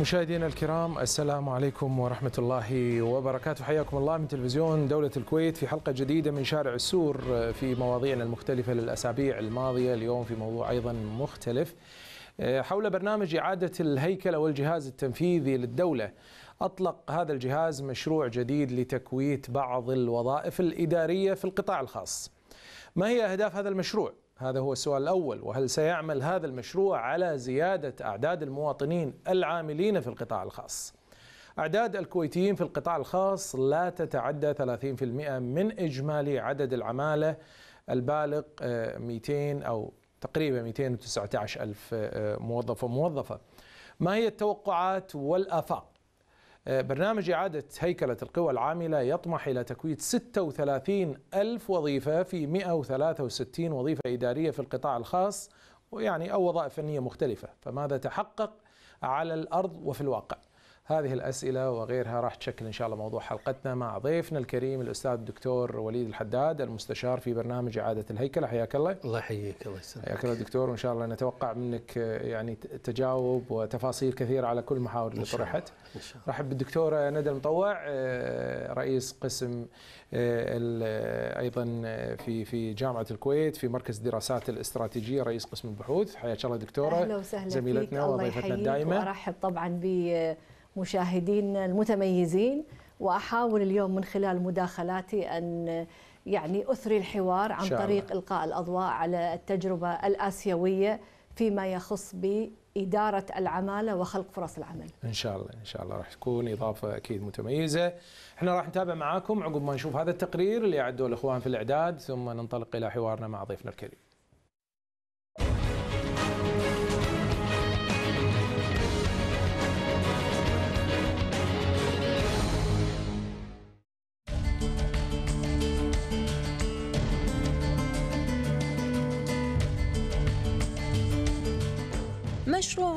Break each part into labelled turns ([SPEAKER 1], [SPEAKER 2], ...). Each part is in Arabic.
[SPEAKER 1] مشاهدينا الكرام السلام عليكم ورحمة الله وبركاته حياكم الله من تلفزيون دولة الكويت في حلقة جديدة من شارع السور في مواضيعنا المختلفة للأسابيع الماضية اليوم في موضوع أيضا مختلف آه، حول برنامج إعادة الهيكل أو الجهاز التنفيذي للدولة أطلق هذا الجهاز مشروع جديد لتكويت بعض الوظائف الإدارية في القطاع الخاص ما هي أهداف هذا المشروع؟ هذا هو السؤال الأول وهل سيعمل هذا المشروع على زيادة أعداد المواطنين العاملين في القطاع الخاص أعداد الكويتيين في القطاع الخاص لا تتعدى 30% من إجمالي عدد العمالة البالغ 200 آه، أو تقريبا 219 ألف آه، موظف وموظفة ما هي التوقعات والآفاق آه، برنامج إعادة هيكلة القوى العاملة يطمح إلى تكويد 36 ألف وظيفة في 163 وظيفة إدارية في القطاع الخاص ويعني أو وظائف فنية مختلفة فماذا تحقق على الأرض وفي الواقع هذه الأسئلة وغيرها راح تشكل إن شاء الله موضوع حلقتنا مع ضيفنا الكريم الأستاذ الدكتور وليد الحداد المستشار في برنامج إعادة الهيكلة حياك الله
[SPEAKER 2] الله يحييك الله يسلمك
[SPEAKER 1] حياك الله دكتور وإن شاء الله نتوقع منك يعني تجاوب وتفاصيل كثيرة على كل المحاور اللي طرحت رحب بالدكتورة ندى المطوع آه، رئيس قسم آه، أيضا آه، في في جامعة الكويت في مركز دراسات الاستراتيجية رئيس قسم البحوث حياك الله دكتورة أهلا وسهلا زميلتنا وضيفتنا الدائمة وأرحب
[SPEAKER 3] طبعا ب مشاهدين المتميزين واحاول اليوم من خلال مداخلاتي ان يعني اثري الحوار عن طريق القاء الاضواء على التجربه الاسيويه فيما يخص باداره العماله وخلق فرص العمل.
[SPEAKER 1] ان شاء الله ان شاء الله راح تكون اضافه اكيد متميزه. احنا راح نتابع معاكم عقب ما نشوف هذا التقرير اللي اعدوه الاخوان في الاعداد ثم ننطلق الى حوارنا مع ضيفنا الكريم.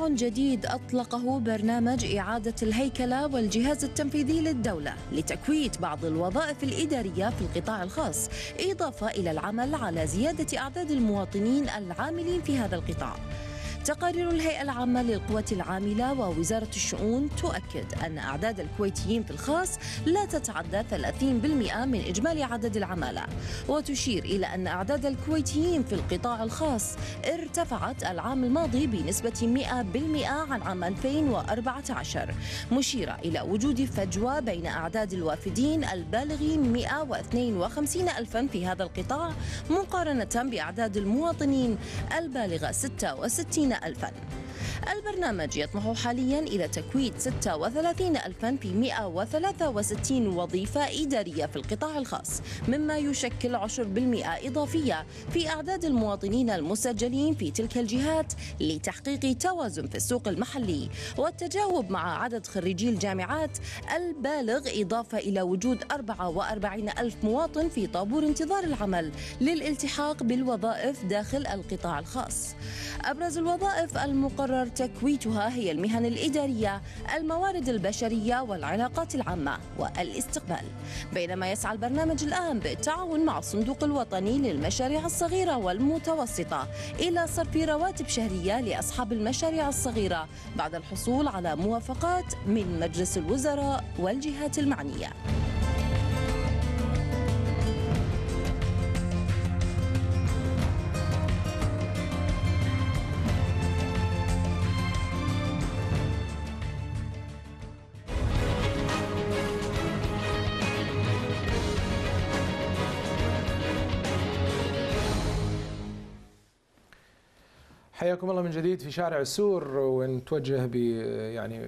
[SPEAKER 4] جديد أطلقه برنامج إعادة الهيكلة والجهاز التنفيذي للدولة لتكويت بعض الوظائف الإدارية في القطاع الخاص إضافة إلى العمل على زيادة أعداد المواطنين العاملين في هذا القطاع تقارير الهيئة العامة للقوة العاملة ووزارة الشؤون تؤكد أن أعداد الكويتيين في الخاص لا تتعدى 30% من إجمالي عدد العمالة وتشير إلى أن أعداد الكويتيين في القطاع الخاص ارتفعت العام الماضي بنسبة 100% عن عام 2014 مشيرة إلى وجود فجوة بين أعداد الوافدين البالغين 152 ألفا في هذا القطاع مقارنة بأعداد المواطنين البالغة 66 وثلاثين ألفاً البرنامج يطمح حاليا إلى تكويد 36 ألفا في 163 وظيفة إدارية في القطاع الخاص مما يشكل 10% إضافية في أعداد المواطنين المسجلين في تلك الجهات لتحقيق توازن في السوق المحلي والتجاوب مع عدد خريجي الجامعات البالغ إضافة إلى وجود 44 ألف مواطن في طابور انتظار العمل للالتحاق بالوظائف داخل القطاع الخاص أبرز الوظائف المقرر تكويتها هي المهن الإدارية الموارد البشرية والعلاقات العامة والاستقبال بينما يسعى البرنامج الآن بالتعاون مع الصندوق الوطني للمشاريع الصغيرة والمتوسطة إلى صرف رواتب شهرية لأصحاب المشاريع الصغيرة بعد الحصول على موافقات من مجلس الوزراء والجهات المعنية
[SPEAKER 1] حياكم الله من جديد في شارع السور ونتوجه ب يعني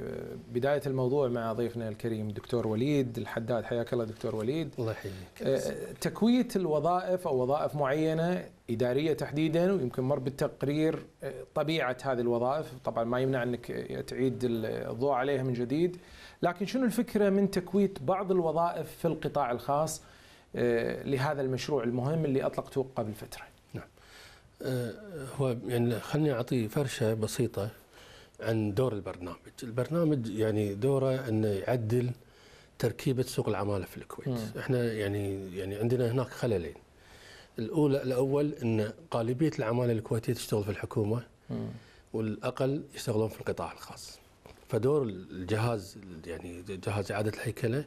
[SPEAKER 1] بدايه الموضوع مع ضيفنا الكريم دكتور وليد الحداد حياك الله دكتور وليد الله يحييك آه، تكويت الوظائف او وظائف معينه اداريه تحديدا ويمكن مر بالتقرير آه، طبيعه هذه الوظائف طبعا ما يمنع انك تعيد الضوء عليها من جديد لكن شنو الفكره من تكويت بعض الوظائف في القطاع الخاص آه، لهذا
[SPEAKER 2] المشروع المهم اللي اطلقته قبل فتره آه، هو يعني خليني اعطي فرشه بسيطه عن دور البرنامج، البرنامج يعني دوره انه يعدل تركيبه سوق العماله في الكويت، م. احنا يعني يعني عندنا هناك خللين. الاولى الاول ان غالبيه العماله الكويتيه تشتغل في الحكومه والاقل يشتغلون في القطاع الخاص. فدور الجهاز يعني جهاز اعاده الهيكله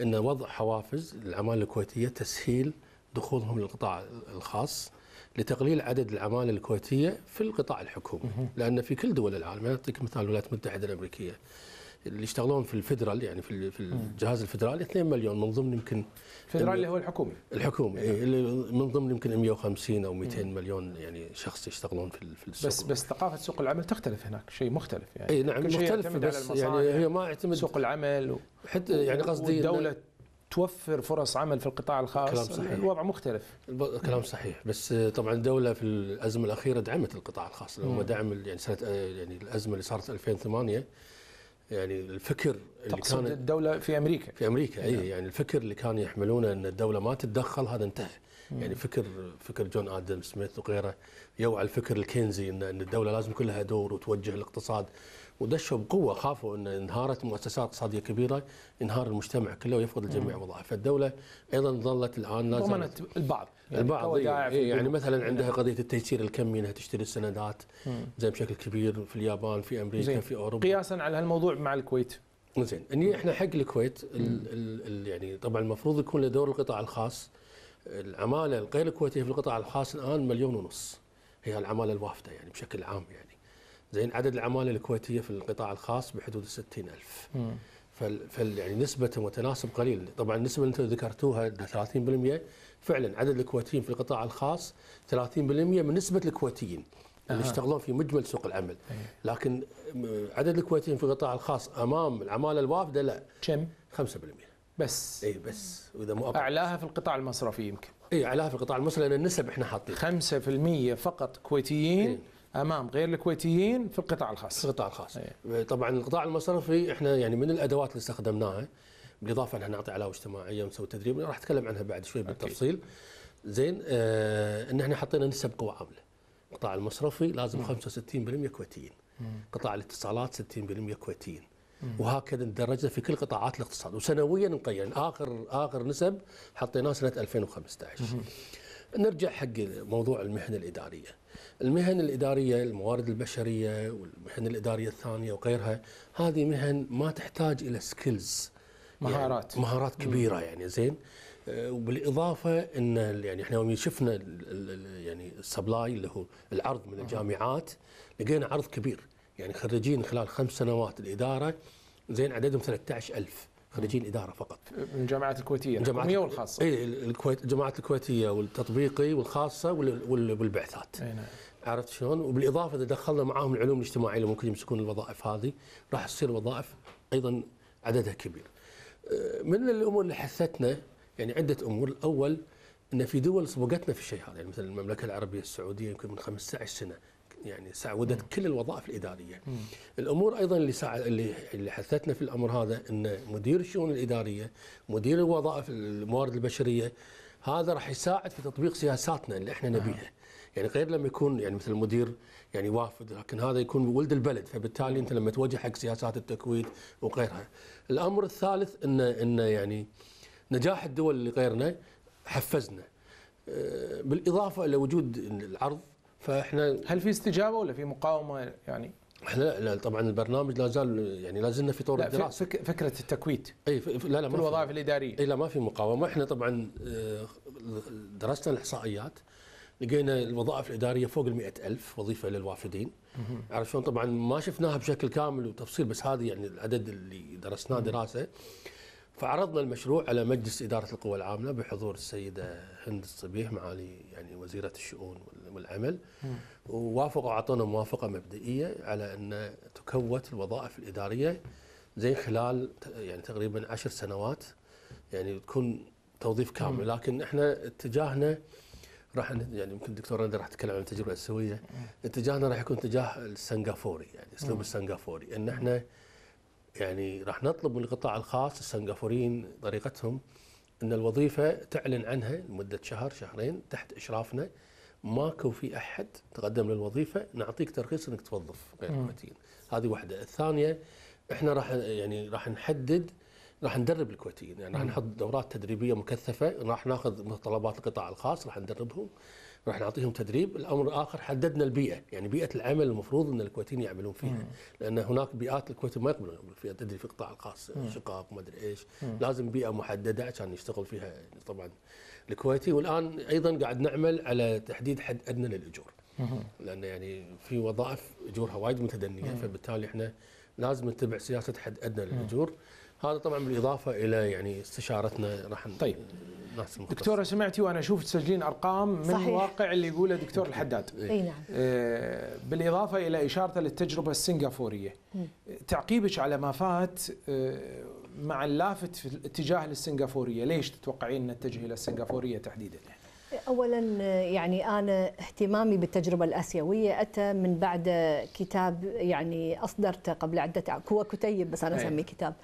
[SPEAKER 2] انه وضع حوافز للعماله الكويتيه تسهيل دخولهم للقطاع الخاص لتقليل عدد العمالة الكويتية في القطاع الحكومي لأن في كل دول العالم أعطيك مثال الولايات المتحدة الأمريكية اللي يشتغلون في الفدرال يعني في في الجهاز الفدرالي 2 مليون من ضمن يمكن الفدرال اللي هو الحكومي الحكومي يعني. اللي من ضمن يمكن 150 او 200 مم. مليون يعني شخص يشتغلون في في السوق بس بس ثقافه سوق العمل تختلف هناك شيء مختلف يعني اي نعم مختلف بس يعني هي ما يعتمد سوق
[SPEAKER 1] العمل و... حتى يعني قصدي والدوله توفر فرص عمل في القطاع الخاص كلام صحيح. الوضع
[SPEAKER 2] مختلف كلام صحيح بس طبعا الدوله في الازمه الاخيره دعمت القطاع الخاص لما دعم يعني سنه آه، يعني الازمه اللي صارت 2008 يعني الفكر اللي تقصد كان الدولة في أمريكا في أمريكا أي يعني, يعني الفكر اللي كانوا يحملونه أن الدولة ما تتدخل هذا انتهى يعني فكر فكر جون آدم سميث وغيره يوعى الفكر الكينزي أن الدولة لازم كلها دور وتوجه الاقتصاد ودشوا بقوه خافوا ان انهارت مؤسسات اقتصاديه كبيره ينهار المجتمع كله ويفقد الجميع وظائف فالدوله ايضا ظلت الان لازم ضمنت البعض يعني البعض أيوة. إيه، يعني, يعني مثلا عندها قضيه التيسير الكمي انها تشتري السندات زي بشكل كبير في اليابان في امريكا زين. في اوروبا قياسا على هالموضوع مع الكويت زين اني احنا حق الكويت الـ الـ يعني طبعا المفروض يكون له دور القطاع الخاص العماله الغير الكويتيه في القطاع الخاص الان مليون ونص هي العماله الوافده يعني بشكل عام يعني زين عدد العماله الكويتيه في القطاع الخاص بحدود الستين 60000 فال, فال يعني نسبة متناسب قليل طبعا النسبة اللي انتم ذكرتوها 30% فعلا عدد الكويتيين في القطاع الخاص 30% من نسبة الكويتيين اللي يشتغلون في مجمل سوق العمل لكن عدد الكويتيين في القطاع الخاص امام العماله الوافده لا كم 5% بس اي بس واذا مو اعلاها في القطاع المصرفي يمكن اي اعلاها في القطاع المصرفي لان النسب احنا حاطين 5% فقط كويتيين امام غير الكويتيين في القطاع الخاص في القطاع الخاص أيه. طبعا القطاع المصرفي احنا يعني من الادوات اللي استخدمناها بالاضافه ان احنا نعطي علاوه اجتماعيه ونسوي تدريب راح اتكلم عنها بعد شوي بالتفصيل زين آه ان احنا حطينا نسب قوى عامله القطاع المصرفي لازم 65% كويتيين قطاع الاتصالات 60% كويتيين وهكذا ندرجنا في كل قطاعات الاقتصاد وسنويا نقيم اخر اخر نسب حطيناها سنه 2015 نرجع حق موضوع المهن الإدارية المهن الإدارية الموارد البشرية والمهن الإدارية الثانية وغيرها هذه مهن ما تحتاج إلى سكيلز
[SPEAKER 4] مهارات يعني مهارات كبيرة مم. يعني
[SPEAKER 2] زين آه، وبالاضافه ان يعني احنا يوم شفنا يعني السبلاي اللي هو العرض من الجامعات لقينا عرض كبير يعني خريجين خلال خمس سنوات الاداره زين عددهم 13000 خريجي الاداره فقط من الجامعات الكويتيه الحكوميه والخاصه اي الكويت الجامعات الكويتيه والتطبيقي والخاصه والبعثات أي نعم. عرفت شلون؟ وبالاضافه اذا دخلنا معاهم العلوم الاجتماعيه اللي ممكن يمسكون الوظائف هذه راح تصير وظائف ايضا عددها كبير. آه، من الامور اللي حثتنا يعني عده امور، الاول ان في دول سبقتنا في الشيء هذا يعني مثل المملكه العربيه السعوديه يمكن من 15 سنه يعني سعودت كل الوظائف الاداريه. مم. الامور ايضا اللي ساعد اللي اللي حثتنا في الامر هذا ان مدير الشؤون الاداريه، مدير الوظائف الموارد البشريه هذا راح يساعد في تطبيق سياساتنا اللي احنا آه. نبيها. يعني غير لما يكون يعني مثل المدير يعني وافد لكن هذا يكون ولد البلد فبالتالي انت لما توجه حق سياسات التكوين وغيرها. الامر الثالث ان ان يعني نجاح الدول اللي غيرنا حفزنا. آه، بالاضافه الى وجود العرض فاحنا هل في استجابه ولا في
[SPEAKER 1] مقاومه يعني؟
[SPEAKER 2] احنا لا, لا طبعا البرنامج لا زال يعني لا زلنا في طور لا الدراسه فكره التكويت اي لا لا في الوظائف الاداريه اي لا ما في مقاومه احنا طبعا آه، درسنا الاحصائيات لقينا الوظائف الاداريه فوق ال ألف وظيفه للوافدين عرفت شلون طبعا ما شفناها بشكل كامل وتفصيل بس هذه يعني العدد اللي درسناه دراسه فعرضنا المشروع على مجلس إدارة القوى العامله بحضور السيدة هند الصبيح معالي يعني وزيرة الشؤون والعمل ووافقوا أعطونا موافقة مبدئية على أن تكوت الوظائف الإدارية زي خلال يعني تقريبا عشر سنوات يعني تكون توظيف كامل لكن احنا اتجاهنا راح يعني يمكن الدكتور رندا راح تتكلم عن التجربه السويه اتجاهنا راح يكون اتجاه السنغافوري يعني اسلوب السنغافوري ان احنا يعني راح نطلب من القطاع الخاص السنغافوريين طريقتهم ان الوظيفه تعلن عنها لمده شهر شهرين تحت اشرافنا ماكو في احد تقدم للوظيفه نعطيك ترخيص انك توظف غير الكويتيين هذه واحده الثانيه احنا راح يعني راح نحدد راح ندرب الكويتيين يعني راح نحط دورات تدريبيه مكثفه راح ناخذ متطلبات القطاع الخاص راح ندربهم راح نعطيهم تدريب الامر الاخر حددنا البيئه يعني بيئه العمل المفروض ان الكويتيين يعملون فيها مم. لان هناك بيئات الكويت ما يقبلون يعملون فيها تدريب في القطاع الخاص شقق ما ادري ايش مم. لازم بيئه محدده عشان يشتغل فيها طبعا الكويتي والان ايضا قاعد نعمل على تحديد حد ادنى للاجور لان يعني في وظائف اجورها وايد متدنيه فبالتالي احنا لازم نتبع سياسه حد ادنى للاجور هذا طبعا بالاضافه الى يعني استشارتنا راح طيب دكتوره سمعتي وانا
[SPEAKER 1] اشوف تسجلين ارقام من صحيح. واقع اللي يقوله دكتور الحداد اي نعم آه، بالاضافه الى اشارته للتجربه السنغافوريه تعقيبك على ما فات آه، مع اللافت في الاتجاه للسنغافوريه ليش تتوقعين نتجه الى السنغافوريه تحديدا
[SPEAKER 3] اولا آه، يعني انا اهتمامي بالتجربه الاسيويه اتى من بعد كتاب يعني اصدرته قبل عده هو كتيب بس انا إيه. اسميه كتاب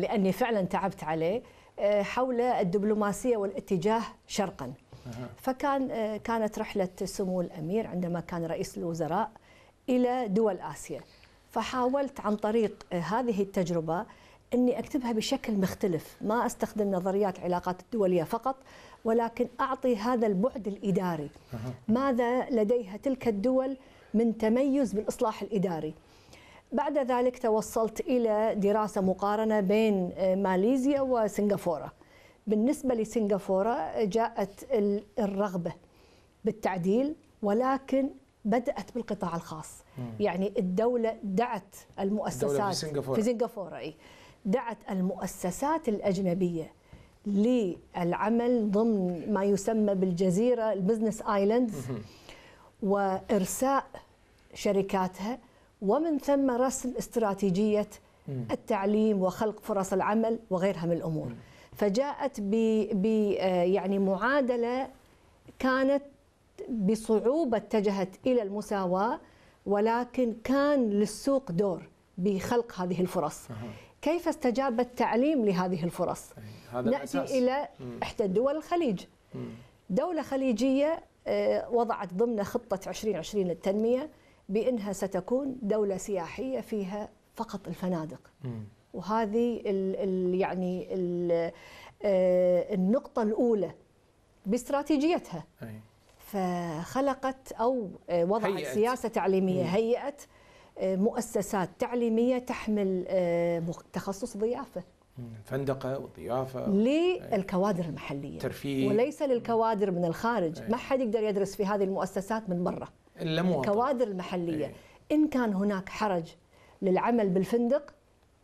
[SPEAKER 3] لاني فعلا تعبت عليه آه، حول الدبلوماسيه والاتجاه شرقا فكان آه، كانت رحله سمو الامير عندما كان رئيس الوزراء الى دول اسيا فحاولت عن طريق آه، هذه التجربه اني اكتبها بشكل مختلف، ما استخدم نظريات العلاقات الدوليه فقط ولكن اعطي هذا البعد الاداري. ماذا لديها تلك الدول من تميز بالاصلاح الاداري؟ بعد ذلك توصلت إلى دراسة مقارنة بين آه، ماليزيا وسنغافورة بالنسبة لسنغافورة جاءت الرغبة بالتعديل ولكن بدأت بالقطاع الخاص مم. يعني الدولة دعت المؤسسات الدولة في سنغافورة, في سنغافورة دعت المؤسسات الأجنبية للعمل ضمن ما يسمى بالجزيرة البزنس آيلاندز وإرساء شركاتها ومن ثم رسم استراتيجيه التعليم وخلق فرص العمل وغيرها من الامور فجاءت ب آه، يعني معادله كانت بصعوبه اتجهت الى المساواه ولكن كان للسوق دور بخلق هذه الفرص كيف استجاب التعليم لهذه الفرص هذا ناتي الأساس. الى احدى دول الخليج دوله خليجيه آه، وضعت ضمن خطه 2020 للتنميه بانها ستكون دوله سياحيه فيها فقط الفنادق وهذه ال ال يعني ال آه، النقطه الاولى باستراتيجيتها فخلقت او آه، وضعت هيئت. سياسه تعليميه هيئت آه، مؤسسات تعليميه تحمل تخصص ضيافه
[SPEAKER 1] فندقه وضيافه
[SPEAKER 3] للكوادر المحليه
[SPEAKER 1] ترفيه وليس
[SPEAKER 3] للكوادر من الخارج ما حد يقدر يدرس في هذه المؤسسات من برا
[SPEAKER 1] الكوادر
[SPEAKER 3] المحليه أي. ان كان هناك حرج للعمل بالفندق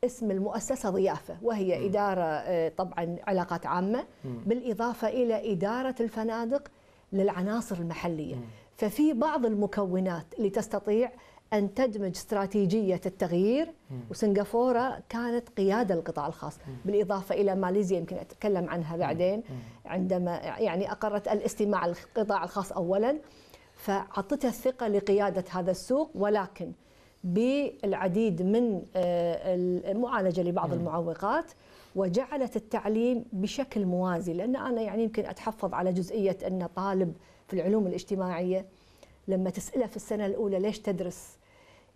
[SPEAKER 3] اسم المؤسسة ضيافة وهي م. إدارة آه، طبعا علاقات عامة م. بالإضافة إلى إدارة الفنادق للعناصر المحلية م. ففي بعض المكونات اللي تستطيع أن تدمج استراتيجية التغيير وسنغافورة كانت قيادة القطاع الخاص بالإضافة إلى ماليزيا يمكن أتكلم عنها بعدين عندما يعني أقرت الاستماع القطاع الخاص أولا فعطتها الثقة لقيادة هذا السوق ولكن بالعديد من آه، المعالجة لبعض نعم. المعوقات وجعلت التعليم بشكل موازي لأن أنا يعني يمكن أتحفظ على جزئية أن طالب في العلوم الاجتماعية لما تسأله في السنة الأولى ليش تدرس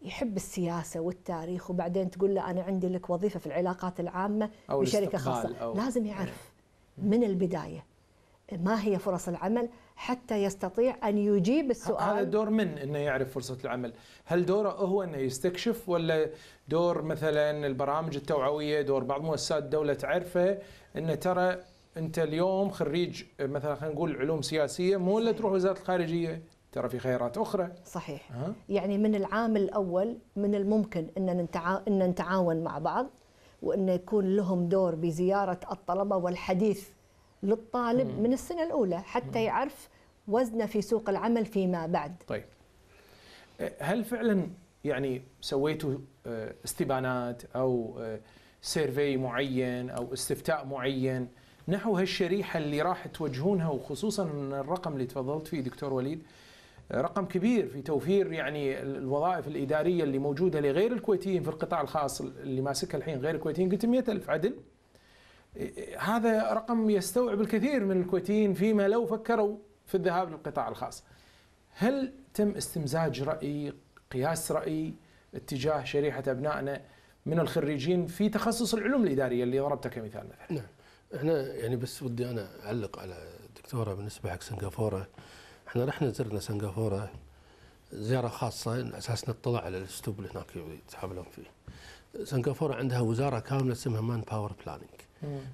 [SPEAKER 3] يحب السياسة والتاريخ وبعدين تقول له أنا عندي لك وظيفة في العلاقات العامة أو بشركة خاصة لازم يعرف نعم. من البداية ما هي فرص العمل حتى يستطيع ان يجيب السؤال هذا
[SPEAKER 1] دور من انه يعرف فرصه العمل هل دوره هو انه يستكشف ولا دور مثلا البرامج التوعويه دور بعض مؤسسات الدوله تعرفه انه ترى انت اليوم خريج مثلا خلينا نقول علوم سياسيه مو الا تروح وزاره الخارجيه ترى في خيارات اخرى
[SPEAKER 3] صحيح أه؟ يعني من العام الاول من الممكن ان ان نتعاون مع بعض وان يكون لهم دور بزياره الطلبه والحديث للطالب مم. من السنه الاولى حتى مم. يعرف وزنه في سوق العمل فيما بعد.
[SPEAKER 1] طيب. هل فعلا يعني سويتوا آه، استبانات او سيرفي آه، معين او استفتاء معين نحو هالشريحه اللي راح توجهونها وخصوصا ان الرقم اللي تفضلت فيه دكتور وليد آه، رقم كبير في توفير يعني الوظائف الاداريه اللي موجوده لغير الكويتيين في القطاع الخاص اللي ماسكها الحين غير الكويتيين قلت 100000 عدل هذا رقم يستوعب الكثير من الكويتيين فيما لو فكروا في الذهاب للقطاع الخاص هل تم استمزاج رأي قياس رأي اتجاه شريحة أبنائنا من الخريجين في تخصص العلوم الإدارية اللي ضربته كمثال مثلا
[SPEAKER 2] نعم احنا يعني بس ودي انا اعلق على دكتوره بالنسبه حق سنغافوره احنا رحنا زرنا سنغافوره زياره خاصه على اساس نطلع على الاسلوب اللي هناك يتعاملون فيه. سنغافوره عندها وزاره كامله اسمها مان باور بلاننج.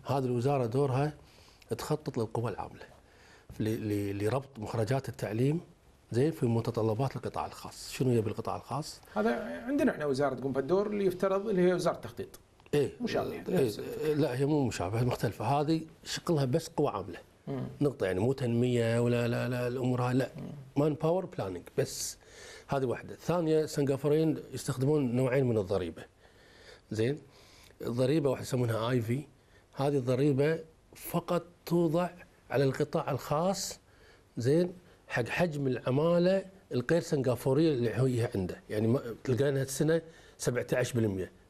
[SPEAKER 2] هذه الوزاره دورها تخطط للقوى العامله لربط مخرجات التعليم زين في متطلبات القطاع الخاص، شنو يبي القطاع الخاص؟
[SPEAKER 1] هذا عندنا احنا وزاره تقوم بهالدور اللي يفترض اللي هي وزاره
[SPEAKER 2] التخطيط. ايه مشابهه إيه لا هي مو مشابهه مختلفه هذه شغلها بس قوى عامله. نقطه يعني مو تنميه ولا لا لا الامور هاي لا مان باور بلاننج بس هذه واحده، الثانيه سنغافورين يستخدمون نوعين من الضريبه. زين؟ الضريبة واحده يسمونها اي في هذه الضريبه فقط توضع على القطاع الخاص زين حق حجم العماله الغير سنغافوريه اللي هي عنده يعني تلقى السنه 17%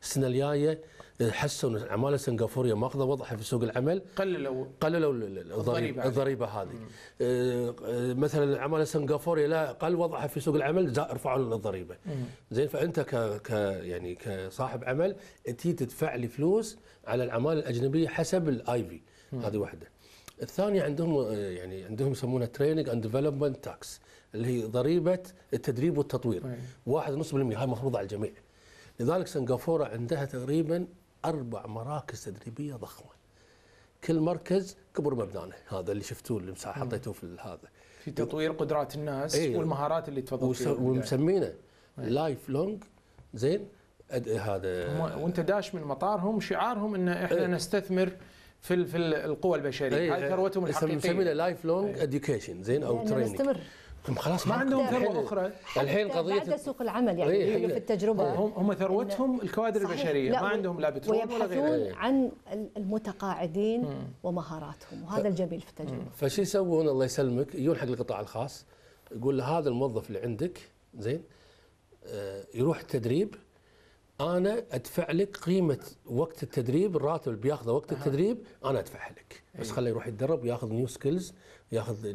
[SPEAKER 2] السنه الجايه ان العماله السنغافوريه ماخذه وضعها في سوق العمل قللوا قللوا الضريبه الضريبه هذه آه، مثلا العماله السنغافوريه لا قل وضعها في سوق العمل رفعوا لنا الضريبه زين فانت ك, ك يعني كصاحب عمل تي تدفع لي فلوس على العماله الاجنبيه حسب الاي في هذه واحده الثانيه عندهم آه، يعني عندهم يسمونها تريننج اند ديفلوبمنت تاكس اللي هي ضريبه التدريب والتطوير 1.5% طيب. هاي مفروضه على الجميع لذلك سنغافوره عندها تقريبا أربع مراكز تدريبية ضخمة كل مركز كبر مبنانه هذا اللي شفتوه اللي حطيتوه في هذا في تطوير قدرات الناس ايه والمهارات اللي تفضلت فيها ومسمينه لايف لونج زين هذا وانت داش من مطارهم شعارهم ان احنا ايه نستثمر في في القوى البشريه إيه. هاي ثروتهم إيه. الحقيقيه مسمينه لايف لونج اديوكيشن زين او تريننج نستمر خلاص ما عندهم ثروه اخرى الحين قضيه بعد سوق
[SPEAKER 3] العمل يعني إيه في التجربه إيه، هم هم ثروتهم
[SPEAKER 2] الكوادر البشريه ما عندهم لا بترول ولا غيره ويبحثون
[SPEAKER 3] عن المتقاعدين مم. ومهاراتهم وهذا ف... الجميل في التجربه
[SPEAKER 2] فشو يسوون الله يسلمك يجون حق القطاع الخاص يقول له هذا الموظف اللي عندك زين آه، يروح التدريب انا ادفع لك قيمه وقت التدريب الراتب اللي بياخذه وقت التدريب انا ادفعها لك بس إيه. خليه يروح يتدرب وياخذ نيو سكيلز ياخذ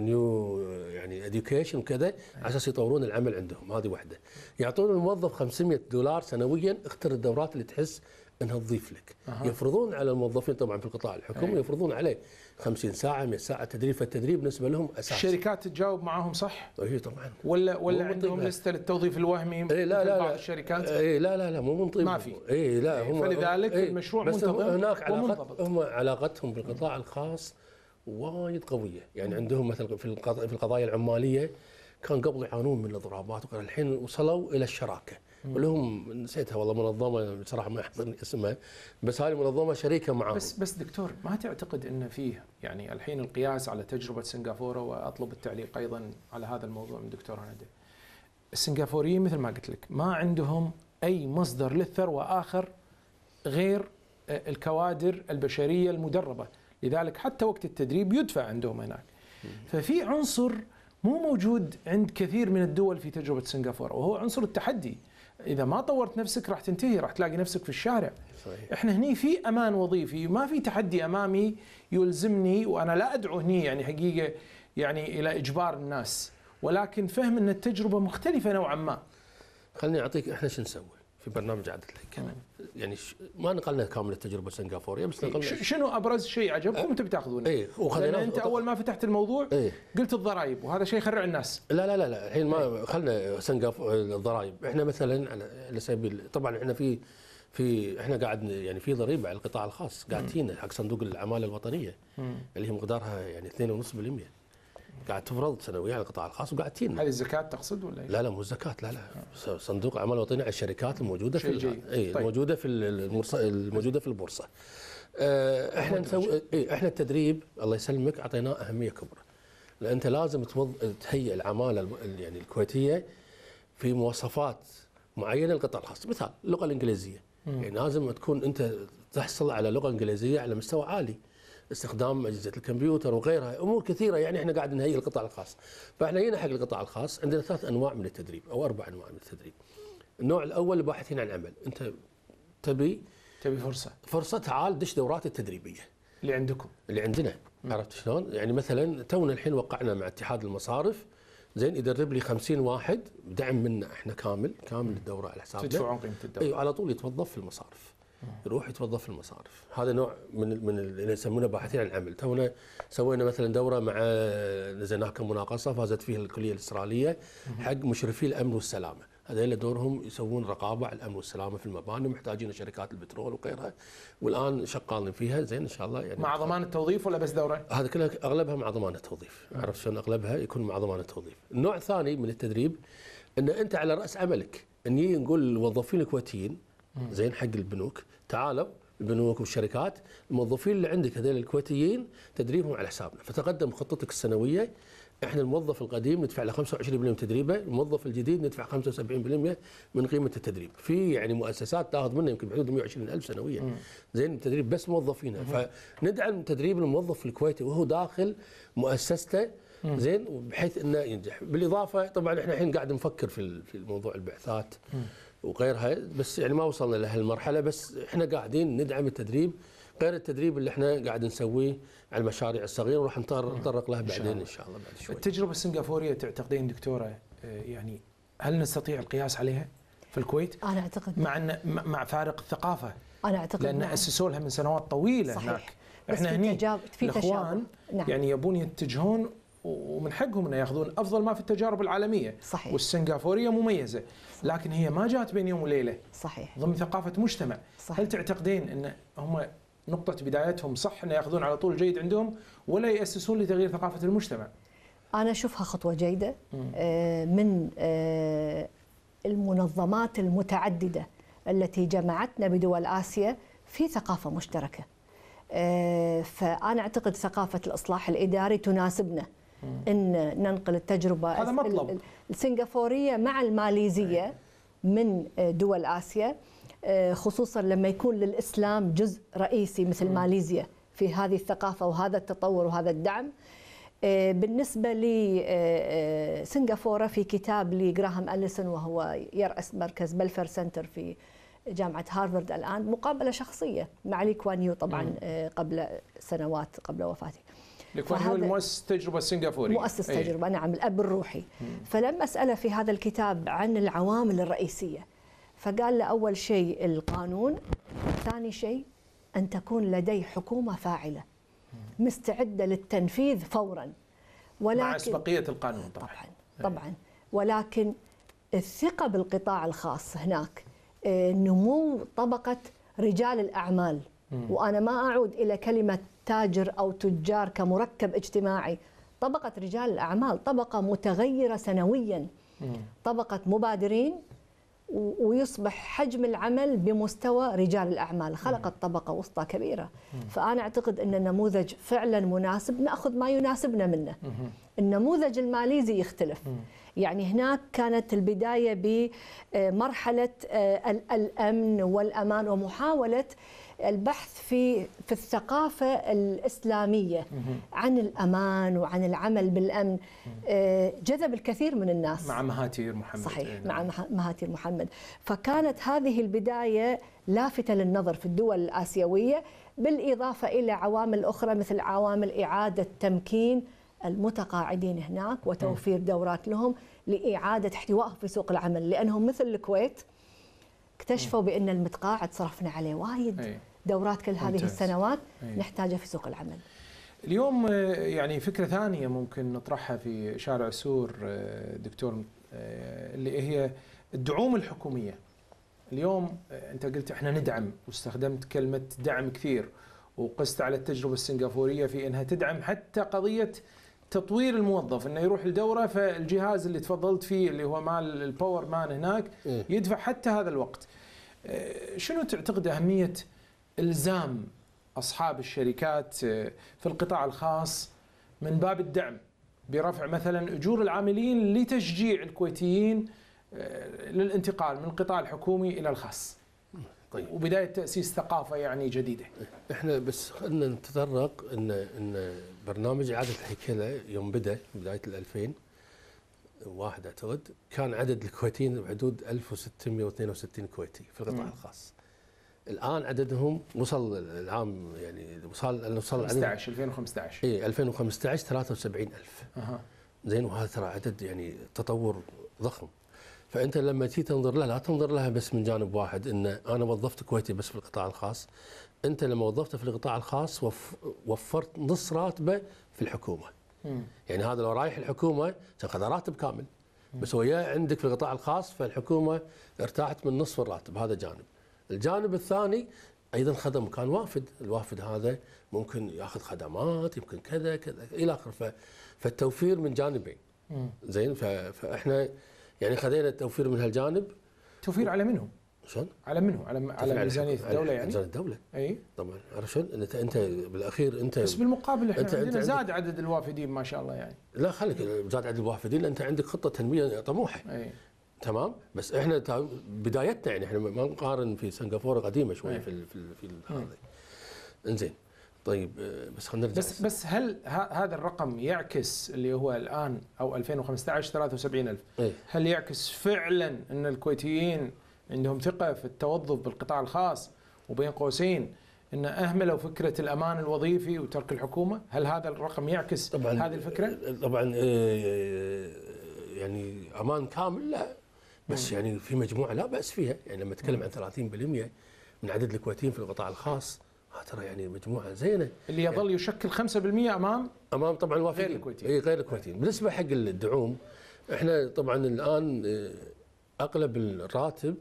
[SPEAKER 2] نيو يعني اديوكيشن وكذا على اساس يطورون العمل عندهم هذه واحده يعطون الموظف 500 دولار سنويا اختر الدورات اللي تحس انها تضيف لك أه. يفرضون على الموظفين طبعا في القطاع الحكومي أيه. يفرضون عليه 50 ساعه 100 ساعه تدريب فالتدريب بالنسبه لهم اساسي الشركات تجاوب معاهم صح؟ اي طبعا ولا ولا عندهم لسته للتوظيف الوهمي اي لا لا بعض الشركات اي لا لا لا مو من ما في اي لا إيه، هم فلذلك أيه المشروع بس منتظم هناك علاقت هم علاقتهم بالقطاع الخاص وايد قويه يعني عندهم مثلا في في القضايا العماليه كان قبل يعانون من الاضرابات وكان الحين وصلوا الى الشراكه ولهم نسيتها والله منظمه بصراحه ما يحضرني اسمها بس هذه منظمه شريكه معاهم بس بس دكتور ما تعتقد ان فيه يعني الحين القياس على تجربه
[SPEAKER 1] سنغافوره واطلب التعليق ايضا على هذا الموضوع من دكتور هنا السنغافوريين مثل ما قلت لك ما عندهم اي مصدر للثروه اخر غير آه، الكوادر البشريه المدربه لذلك حتى وقت التدريب يدفع عندهم هناك ففي عنصر مو موجود عند كثير من الدول في تجربه سنغافوره وهو عنصر التحدي اذا ما طورت نفسك راح تنتهي راح تلاقي نفسك في الشارع صحيح. احنا هني في امان وظيفي ما في تحدي امامي يلزمني وانا لا ادعو هني يعني حقيقه
[SPEAKER 2] يعني الى اجبار الناس ولكن فهم ان التجربه مختلفه نوعا ما خليني اعطيك احنا شو نسوي في برنامج عدد لك يعني ما نقلنا كامل التجربه السنغافوريه بس إيه، نقلنا إيه شنو ابرز شيء عجبكم أه؟ انتم بتاخذونه؟ اي وخلينا انت اول
[SPEAKER 1] ما فتحت الموضوع إيه؟ قلت الضرائب وهذا شيء يخرع الناس
[SPEAKER 2] لا لا لا لا الحين ما إيه. خلنا سنغافور الضرائب احنا مثلا على سبيل طبعا احنا في في احنا قاعد يعني في ضريبه على القطاع الخاص قاعد تجينا حق صندوق العماله الوطنيه اللي هي مقدارها يعني 2.5% قاعد تفرض سنويه على القطاع الخاص وقاعد تينا هذه الزكاه تقصد ولا إيه؟ لا لا مو الزكاه لا لا آه. صندوق عمل وطني على الشركات الموجوده في إيه، طيب. اي الموجوده في الموجوده في البورصه آه، احنا نسوي إيه، احنا التدريب الله يسلمك اعطيناه اهميه كبرى لان انت لازم توض... تهيئ العماله يعني الكويتيه في مواصفات معينه للقطاع الخاص مثال اللغه الانجليزيه يعني لازم تكون انت تحصل على لغه انجليزيه على مستوى عالي استخدام اجهزه الكمبيوتر وغيرها امور كثيره يعني احنا قاعد نهيئ القطاع الخاص فاحنا جينا حق القطاع الخاص عندنا ثلاث انواع من التدريب او اربع انواع من التدريب النوع الاول الباحثين عن عمل انت تبي تبي فرصه فرصه تعال دش دورات التدريبيه اللي عندكم اللي عندنا عرفت شلون يعني مثلا تونا الحين وقعنا مع اتحاد المصارف زين يدرب لي 50 واحد بدعم منا احنا كامل كامل الدوره على حسابنا تدفعون قيمه الدوره ايوه على طول يتوظف في المصارف يروح يتوظف في المصارف هذا نوع من من اللي يسمونه باحثين عن العمل تونا سوينا مثلا دوره مع نزلناها كمناقصه فازت فيها الكليه الاسرائيليه حق مشرفي الامن والسلامه اللي دورهم يسوون رقابه على الامن والسلامه في المباني محتاجين شركات البترول وغيرها والان شغالين فيها زين ان شاء الله يعني مع ضمان التوظيف ولا بس دوره؟ هذا كلها اغلبها مع ضمان التوظيف عرفت شلون اغلبها يكون مع ضمان التوظيف النوع الثاني من التدريب ان انت على راس عملك اني نقول الموظفين الكويتيين زين حق البنوك تعالوا البنوك والشركات الموظفين اللي عندك هذول الكويتيين تدريبهم على حسابنا فتقدم خطتك السنويه احنا الموظف القديم ندفع له 25% من تدريبه، الموظف الجديد ندفع 75% من قيمه التدريب، في يعني مؤسسات تاخذ منه يمكن بحدود 120000 سنويا زين تدريب بس موظفينها، فندعم تدريب الموظف الكويتي وهو داخل مؤسسته زين بحيث انه ينجح، بالاضافه طبعا احنا الحين قاعد نفكر في الموضوع البعثات مم. وغيرها بس يعني ما وصلنا لهالمرحله بس احنا قاعدين ندعم التدريب غير التدريب اللي احنا قاعد نسويه على المشاريع الصغيره وراح نتطرق لها بعدين ان شاء الله بعد
[SPEAKER 1] شوي. التجربه السنغافوريه تعتقدين دكتوره آه، يعني هل نستطيع القياس عليها في الكويت؟ انا اعتقد مع ان مع فارق الثقافه
[SPEAKER 3] انا اعتقد لان نعم.
[SPEAKER 1] اسسوا لها من سنوات طويله صحيح. هناك احنا هنا في الاخوان نعم. يعني يبون يتجهون ومن حقهم انه ياخذون افضل ما في التجارب العالميه صحيح والسنغافوريه مميزه لكن هي ما جات بين يوم وليله صحيح ضمن ثقافه مجتمع صحيح. هل تعتقدين ان هم نقطه بدايتهم صح انه ياخذون على طول الجيد عندهم ولا ياسسون لتغيير ثقافه المجتمع
[SPEAKER 3] انا اشوفها خطوه جيده آه، من آه، المنظمات المتعدده التي جمعتنا بدول اسيا في ثقافه مشتركه آه، فانا اعتقد ثقافه الاصلاح الاداري تناسبنا ان ننقل التجربه هذا مطلب السنغافوريه مع الماليزيه من آه، دول اسيا آه، خصوصا لما يكون للاسلام جزء رئيسي مثل ماليزيا في هذه الثقافه وهذا التطور وهذا الدعم آه، بالنسبة لسنغافورة في كتاب لجراهام أليسون وهو يرأس مركز بلفر سنتر في جامعة هارفرد الآن مقابلة شخصية مع لي كوان يو طبعا قبل سنوات قبل وفاته يكون هو
[SPEAKER 1] المؤسس التجربه السنغافوري مؤسس إيه. تجربة
[SPEAKER 3] أيه؟ نعم الاب الروحي فلما اساله في هذا الكتاب عن العوامل الرئيسيه فقال له اول شيء القانون ثاني شيء ان تكون لدي حكومه فاعله مستعده للتنفيذ فورا ولكن مع اسبقيه القانون طبعا, إيه. طبعاً ولكن الثقه بالقطاع الخاص هناك آه، نمو طبقه رجال الاعمال وانا ما اعود الى كلمه تاجر أو تجار كمركب اجتماعي طبقة رجال الأعمال طبقة متغيرة سنويا طبقة مبادرين ويصبح حجم العمل بمستوى رجال الأعمال خلقت طبقة وسطى كبيرة فأنا أعتقد أن النموذج فعلا مناسب نأخذ ما يناسبنا منه النموذج الماليزي يختلف يعني هناك كانت البداية بمرحلة آه، الأمن والأمان ومحاولة البحث في في الثقافه الاسلاميه عن الامان وعن العمل بالامن آه، جذب الكثير من الناس مع
[SPEAKER 1] مهاتير محمد صحيح إيه، مع
[SPEAKER 3] نعم. مهاتير محمد فكانت هذه البدايه لافته للنظر في الدول الاسيويه بالاضافه الى عوامل اخرى مثل عوامل اعاده تمكين المتقاعدين هناك وتوفير دورات لهم لإعادة احتوائهم في سوق العمل لأنهم مثل الكويت اكتشفوا بأن المتقاعد صرفنا عليه وايد إيه. دورات كل هذه ممتاز. السنوات إيه. نحتاجها في سوق العمل
[SPEAKER 1] اليوم آه، يعني فكرة ثانية ممكن نطرحها في شارع سور آه، دكتور آه، اللي هي الدعوم الحكومية اليوم أنت قلت إحنا ندعم واستخدمت كلمة دعم كثير وقست على التجربة السنغافورية في أنها تدعم حتى قضية تطوير الموظف انه يروح لدوره فالجهاز اللي تفضلت فيه اللي هو مال الباور مان هناك إيه. يدفع حتى هذا الوقت شنو تعتقد اهميه الزام اصحاب الشركات آه، في القطاع الخاص من باب الدعم برفع مثلا اجور العاملين لتشجيع الكويتيين آه،
[SPEAKER 2] للانتقال من القطاع الحكومي الى الخاص. طيب وبدايه تاسيس ثقافه يعني جديده. احنا بس خلينا نتطرق ان ان برنامج اعاده الهيكله يوم بدا بدايه ال 2000 واحد اعتقد كان عدد الكويتيين بحدود 1662 كويتي في القطاع الخاص. الان عددهم وصل العام يعني وصل وصل 15 2015 اي 2015 73000 اها زين وهذا ترى عدد يعني تطور ضخم فانت لما تيجي تنظر لها لا تنظر لها بس من جانب واحد ان انا وظفت كويتي بس في القطاع الخاص انت لما وظفته في القطاع الخاص وف وفرت نص راتبه في الحكومه يعني هذا لو رايح الحكومه تاخذ راتب كامل بس هو عندك في القطاع الخاص فالحكومه ارتاحت من نصف الراتب هذا جانب الجانب الثاني ايضا خدم كان وافد، الوافد هذا ممكن ياخذ خدمات يمكن كذا كذا الى اخره فالتوفير من جانبين. زين فاحنا يعني خذينا التوفير من هالجانب
[SPEAKER 1] توفير على منه؟ شلون؟ على منو؟ شلون علي منو؟ على ميزانيه الدوله يعني؟ ميزانيه
[SPEAKER 2] الدوله اي طبعا عرفت شلون؟ انت انت بالاخير انت بس بالمقابل احنا انت عندنا زاد
[SPEAKER 1] عدد الوافدين ما شاء الله يعني
[SPEAKER 2] لا خليك زاد عدد الوافدين انت عندك خطه تنميه طموحه اي تمام بس احنا بدايتنا يعني احنا ما نقارن في سنغافوره قديمه شويه إيه. في الـ في الـ في إيه. هذا انزين طيب آه، بس خلينا نرجع بس بس هل هذا الرقم
[SPEAKER 1] يعكس اللي هو الان او 2015 73000 ايه؟ هل يعكس فعلا ان الكويتيين عندهم ثقه في التوظف بالقطاع الخاص وبين قوسين ان اهملوا فكره الامان الوظيفي وترك الحكومه هل هذا الرقم يعكس طبعاً هذه
[SPEAKER 2] الفكره طبعا آه، يعني امان كامل لا بس يعني في مجموعه لا باس فيها يعني لما اتكلم عن 30% من عدد الكويتيين في القطاع الخاص آه ترى يعني مجموعه زينه اللي يظل يعني يشكل 5% امام امام طبعا الوافدين غير الكويتيين اي غير الكويتيين بالنسبه حق الدعوم احنا طبعا الان آه، اغلب الراتب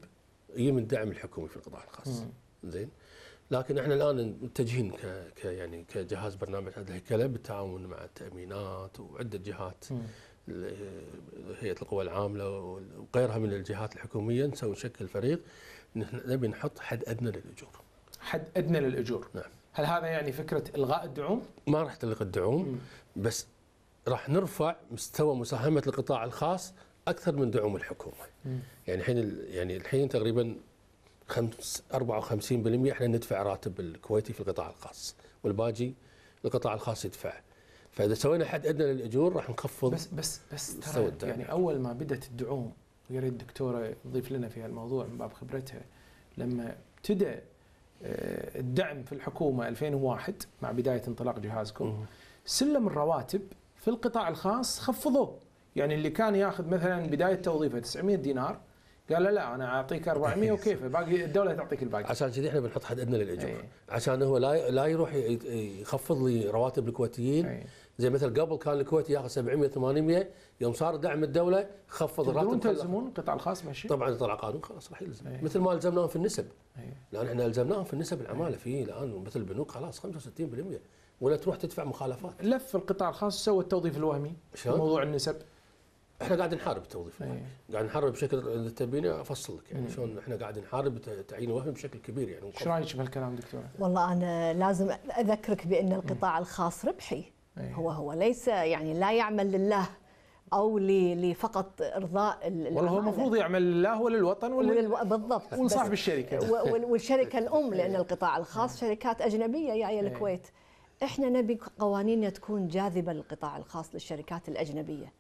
[SPEAKER 2] يجي من الدعم الحكومي في القطاع الخاص زين لكن احنا الان متجهين ك يعني كجهاز برنامج هذا الهيكله بالتعاون مع التامينات وعده جهات هيئه القوى العامله وغيرها من الجهات الحكوميه نسوي شكل فريق نبي نحط حد ادنى للاجور. حد ادنى للاجور؟ نعم. هل هذا يعني فكره الغاء الدعوم؟ ما راح تلغي الدعوم م. بس راح نرفع مستوى مساهمه القطاع الخاص اكثر من دعوم الحكومه. م. يعني الحين يعني الحين تقريبا 54% احنا ندفع راتب الكويتي في القطاع الخاص والباقي القطاع الخاص يدفعه. فاذا سوينا حد ادنى للاجور راح نخفض بس بس بس ترى يعني
[SPEAKER 1] اول ما بدات الدعوم ويا ريت الدكتوره تضيف لنا في هالموضوع من باب خبرتها لما ابتدى آه، الدعم في الحكومه 2001 مع بدايه انطلاق جهازكم سلم الرواتب في القطاع الخاص خفضوه يعني اللي كان ياخذ مثلا بدايه توظيفه 900 دينار قال
[SPEAKER 2] لا, انا اعطيك 400 وكيف باقي الدوله تعطيك الباقي عشان كذي احنا بنحط حد ادنى للاجور إيه. عشان هو لا لا يروح يخفض لي رواتب الكويتيين إيه. زي مثل قبل كان الكويت ياخذ 700 800 يوم صار دعم الدوله خفض الراتب تلزمون القطاع الخاص ماشي طبعا طلع قانون خلاص راح يلزم أيه. مثل ما الزمناهم في النسب أيه. لان احنا الزمناهم في النسب العماله أيه. في الان مثل البنوك خلاص 65% ولا تروح تدفع مخالفات لف القطاع الخاص سوى التوظيف الوهمي موضوع النسب احنا قاعد نحارب التوظيف الوهمي أيه. قاعد نحارب بشكل اذا تبيني افصل لك يعني إيه. شلون احنا قاعد نحارب تعيين الوهمي بشكل كبير يعني شو رايك بهالكلام دكتوره؟
[SPEAKER 3] والله انا لازم اذكرك بان القطاع الخاص ربحي إيه. هو هو ليس يعني لا يعمل لله او لفقط ارضاء والله هو المفروض
[SPEAKER 1] يعمل لله وللوطن ولل... بالضبط ولصاحب الشركه
[SPEAKER 3] والشركه الام لان القطاع الخاص نعم. شركات اجنبيه جايه الكويت احنا نبي قوانين تكون جاذبه للقطاع الخاص للشركات الاجنبيه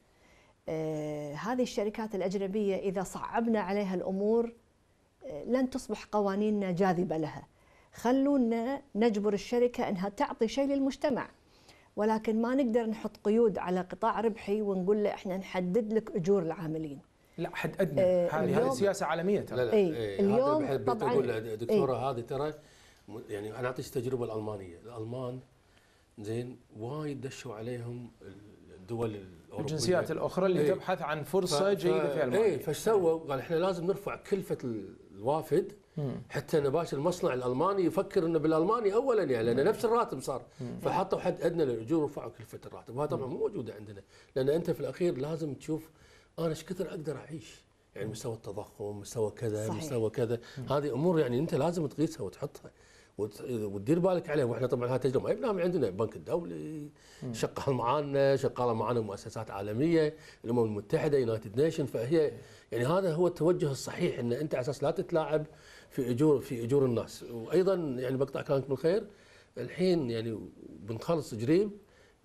[SPEAKER 3] آه هذه الشركات الاجنبيه اذا صعبنا عليها الامور آه لن تصبح قوانيننا جاذبه لها خلونا نجبر الشركه انها تعطي شيء للمجتمع ولكن ما نقدر نحط قيود على قطاع ربحي ونقول له احنا نحدد لك اجور العاملين لا حد ادنى هذه آه هذه
[SPEAKER 2] سياسه عالميه ترى لا لا ايه ايه اليوم طبعا اقول إيه. دكتوره ايه هذه ترى يعني انا اعطيك التجربه الالمانيه الالمان زين وايد دشوا عليهم الدول الاوروبيه الجنسيات الاخرى اللي ايه تبحث عن فرصه ف... جيده في المانيا اي فايش سووا؟ قال احنا لازم نرفع كلفه الوافد حتى ان باش المصنع الالماني يفكر انه بالالماني اولا يعني لان نفس الراتب صار فحطوا حد ادنى للاجور ورفعوا كلفه الراتب وهذا طبعا مو موجوده عندنا لان انت في الاخير لازم تشوف انا ايش كثر اقدر اعيش يعني مستوى التضخم مستوى كذا صحيح. مستوى كذا هذه امور يعني انت لازم تقيسها وتحطها وتدير بالك عليها واحنا طبعا هذه تجربه ما من نعم، عندنا البنك الدولي شغال معانا شغاله معانا مؤسسات عالميه الامم المتحده يونايتد نيشن فهي يعني هذا هو التوجه الصحيح ان انت على اساس لا تتلاعب في اجور في اجور الناس وايضا يعني بقطع كلامك بالخير الحين يعني بنخلص جريم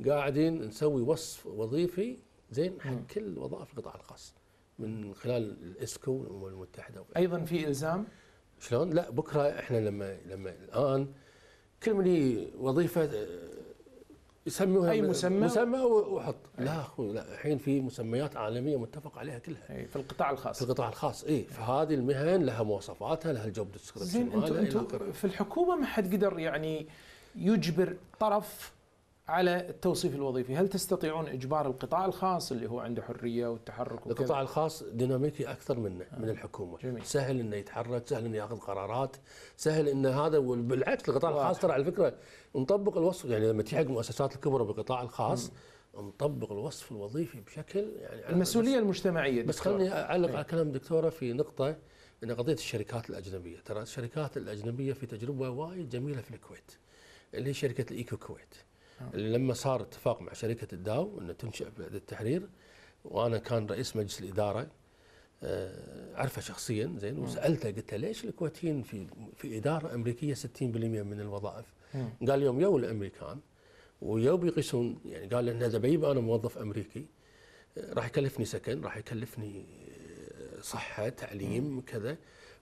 [SPEAKER 2] قاعدين نسوي وصف وظيفي زين حق كل وظائف القطاع الخاص من خلال الاسكو والامم المتحده ايضا في الزام شلون؟ لا بكره احنا لما لما الان كل من وظيفه يسموها اي مسمى مسمى وحط لا اخوي لا الحين في مسميات عالميه متفق عليها كلها أي. في القطاع الخاص في القطاع الخاص اي فهذه المهن لها مواصفاتها لها الجوب ديسكربشن زين انتم انتم في الحكومه ما حد قدر يعني
[SPEAKER 1] يجبر طرف على التوصيف الوظيفي هل تستطيعون إجبار
[SPEAKER 2] القطاع الخاص اللي هو عنده حرية والتحرك القطاع الخاص ديناميكي أكثر منه آه. من الحكومة جميل. سهل أنه يتحرك سهل أنه يأخذ قرارات سهل أن هذا بالعكس القطاع واحد. الخاص ترى على فكرة نطبق الوصف يعني لما تيجي حق المؤسسات الكبرى بالقطاع الخاص م. نطبق الوصف الوظيفي بشكل يعني المسؤوليه المجتمعيه بس خليني اعلق إيه. على كلام دكتوره في نقطه ان قضيه الشركات الاجنبيه، ترى الشركات الاجنبيه في تجربه وايد جميله في الكويت اللي هي شركه الايكو كويت. لما صار اتفاق مع شركه الداو انه تنشئ بعد التحرير وانا كان رئيس مجلس الاداره آه، اعرفه شخصيا زين وسالته قلت له ليش الكويتيين في في اداره امريكيه 60% من الوظائف؟ قال يوم يو الامريكان ويو بيقيسون يعني قال ان اذا بجيب انا موظف امريكي آه، راح يكلفني سكن راح يكلفني آه، صحه تعليم كذا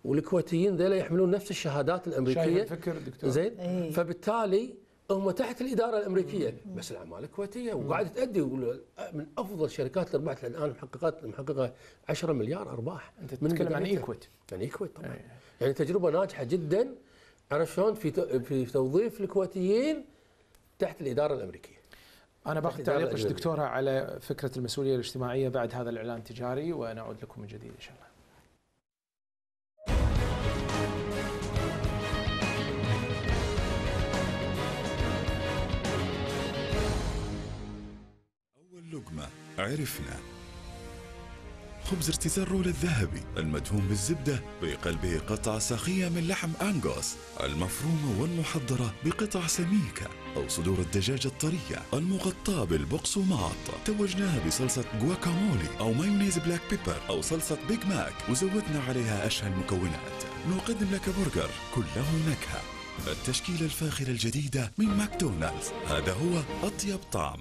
[SPEAKER 2] والكويتيين ذيلا يحملون نفس الشهادات الامريكيه شايف الفكر دكتور زين أيه. فبالتالي هم تحت الاداره الامريكيه بس الاعمال الكويتيه وقاعد تادي من افضل شركات الارباح الان محققات محققه 10 مليار ارباح انت تتكلم عن ايكويت عن يعني ايكويت طبعا أي. يعني تجربه ناجحه جدا عرفت شلون في في توظيف الكويتيين تحت الاداره الامريكيه انا باخذ تعليقك دكتوره على
[SPEAKER 1] فكره المسؤوليه الاجتماعيه بعد هذا الاعلان التجاري ونعود لكم من جديد ان شاء الله
[SPEAKER 4] لقمة عرفنا خبز ارتزال رول الذهبي المدهون بالزبدة بقلبه قطعة ساخية من لحم أنغوس المفرومة والمحضرة بقطع سميكة أو صدور الدجاج الطرية المغطاة بالبقسماط توجناها بصلصة جواكامولي أو مايونيز بلاك بيبر أو صلصة بيج ماك وزودنا عليها أشهى المكونات نقدم لك برجر كله نكهة التشكيلة الفاخرة الجديدة من ماكدونالدز هذا هو أطيب طعم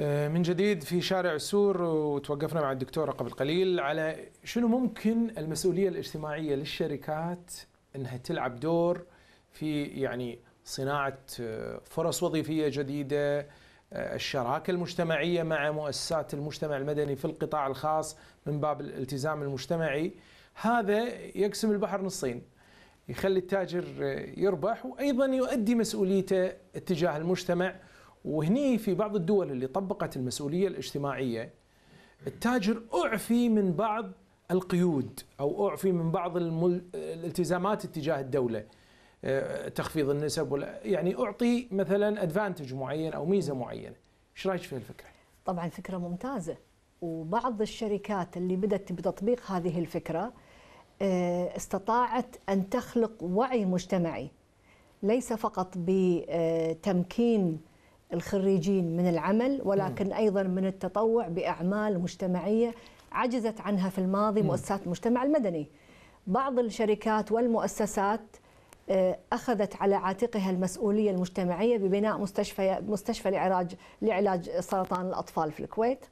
[SPEAKER 1] آه، من جديد في شارع السور وتوقفنا مع الدكتوره قبل قليل على شنو ممكن المسؤوليه الاجتماعيه للشركات انها تلعب دور في يعني صناعه آه، فرص وظيفيه جديده آه، الشراكه المجتمعيه مع مؤسسات المجتمع المدني في القطاع الخاص من باب الالتزام المجتمعي هذا يقسم البحر نصين يخلي التاجر يربح وايضا يؤدي مسؤوليته اتجاه المجتمع وهني في بعض الدول اللي طبقت المسؤولية الاجتماعية التاجر أعفي من بعض القيود أو أعفي من بعض الالتزامات اتجاه الدولة آه، تخفيض النسب ولا يعني أعطي مثلا أدفانتج معين أو ميزة معينة ايش رايك في الفكرة؟
[SPEAKER 3] طبعا فكرة ممتازة وبعض الشركات اللي بدأت بتطبيق هذه الفكرة آه، استطاعت أن تخلق وعي مجتمعي ليس فقط بتمكين الخريجين من العمل ولكن ايضا من التطوع باعمال مجتمعيه عجزت عنها في الماضي مؤسسات المجتمع المدني. بعض الشركات والمؤسسات آه، اخذت على عاتقها المسؤوليه المجتمعيه ببناء مستشفى مستشفى لعلاج لعلاج سرطان الاطفال في الكويت.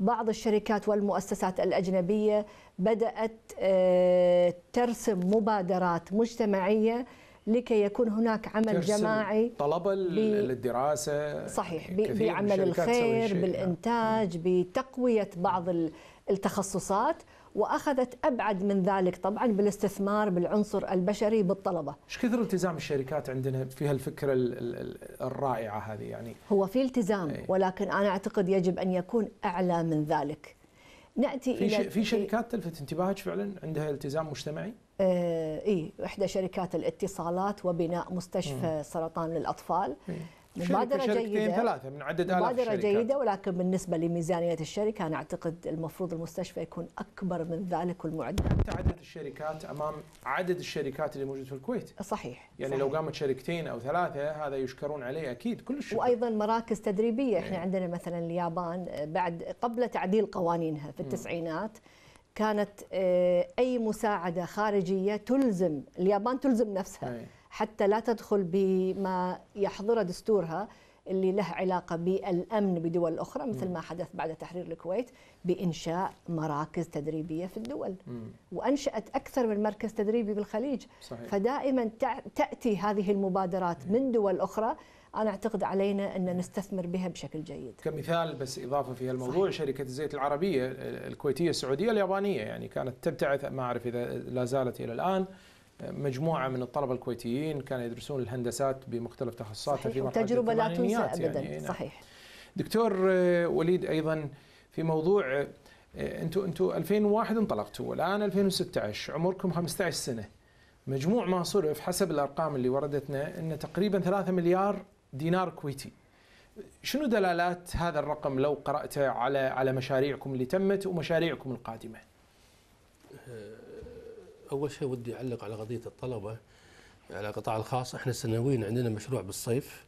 [SPEAKER 3] بعض الشركات والمؤسسات الاجنبيه بدات آه، ترسم مبادرات مجتمعيه لكي يكون هناك عمل جماعي
[SPEAKER 1] طلبة للدراسة صحيح بعمل الخير نعم.
[SPEAKER 3] بالإنتاج بتقوية بعض التخصصات واخذت ابعد من ذلك طبعا بالاستثمار بالعنصر البشري بالطلبه.
[SPEAKER 1] ايش كثر التزام الشركات عندنا في هالفكره الرائعه هذه يعني؟
[SPEAKER 3] هو في التزام أي. ولكن انا اعتقد يجب ان يكون اعلى من ذلك. ناتي في الى في
[SPEAKER 1] شركات تلفت انتباهك فعلا عندها التزام مجتمعي؟
[SPEAKER 3] آه، اي احدى شركات الاتصالات وبناء مستشفى م. سرطان للاطفال م. مبادرة جيدة ثلاثة من عدد آلاف مبادرة الشركات. جيدة ولكن بالنسبة لميزانية الشركة أنا أعتقد المفروض المستشفى يكون أكبر من ذلك والمعدات عدد
[SPEAKER 1] الشركات أمام عدد الشركات اللي موجودة في الكويت صحيح يعني صحيح. لو قامت شركتين أو ثلاثة هذا يشكرون عليه أكيد كل الشكر وأيضا
[SPEAKER 3] مراكز تدريبية إحنا نعم. عندنا مثلا اليابان آه، بعد قبل تعديل قوانينها في التسعينات م. كانت آه، اي مساعده خارجيه تلزم اليابان تلزم نفسها حتى لا تدخل بما يحظر دستورها اللي له علاقة بالأمن بدول أخرى مثل ما حدث بعد تحرير الكويت بإنشاء مراكز تدريبية في الدول وأنشأت أكثر من مركز تدريبي بالخليج صحيح. فدائما تأتي هذه المبادرات من دول أخرى أنا أعتقد علينا أن نستثمر بها بشكل جيد
[SPEAKER 1] كمثال بس إضافة في الموضوع صحيح. شركة الزيت العربية الكويتية السعودية اليابانية يعني كانت تبتعث ما أعرف إذا لا زالت إلى الآن مجموعة من الطلبة الكويتيين كانوا يدرسون الهندسات بمختلف تخصصاتها في مرحلة تجربة لا تنسى أبدا يعني نعم. صحيح دكتور وليد أيضا في موضوع انتم انتم 2001 انطلقتوا والان 2016 عمركم 15 سنه مجموع ما صرف حسب الارقام اللي وردتنا انه تقريبا 3 مليار دينار كويتي شنو دلالات هذا الرقم لو قرأته على على مشاريعكم اللي تمت
[SPEAKER 2] ومشاريعكم القادمة أه، أول شيء ودي أعلق على قضية الطلبة على القطاع الخاص احنا سنويا عندنا مشروع بالصيف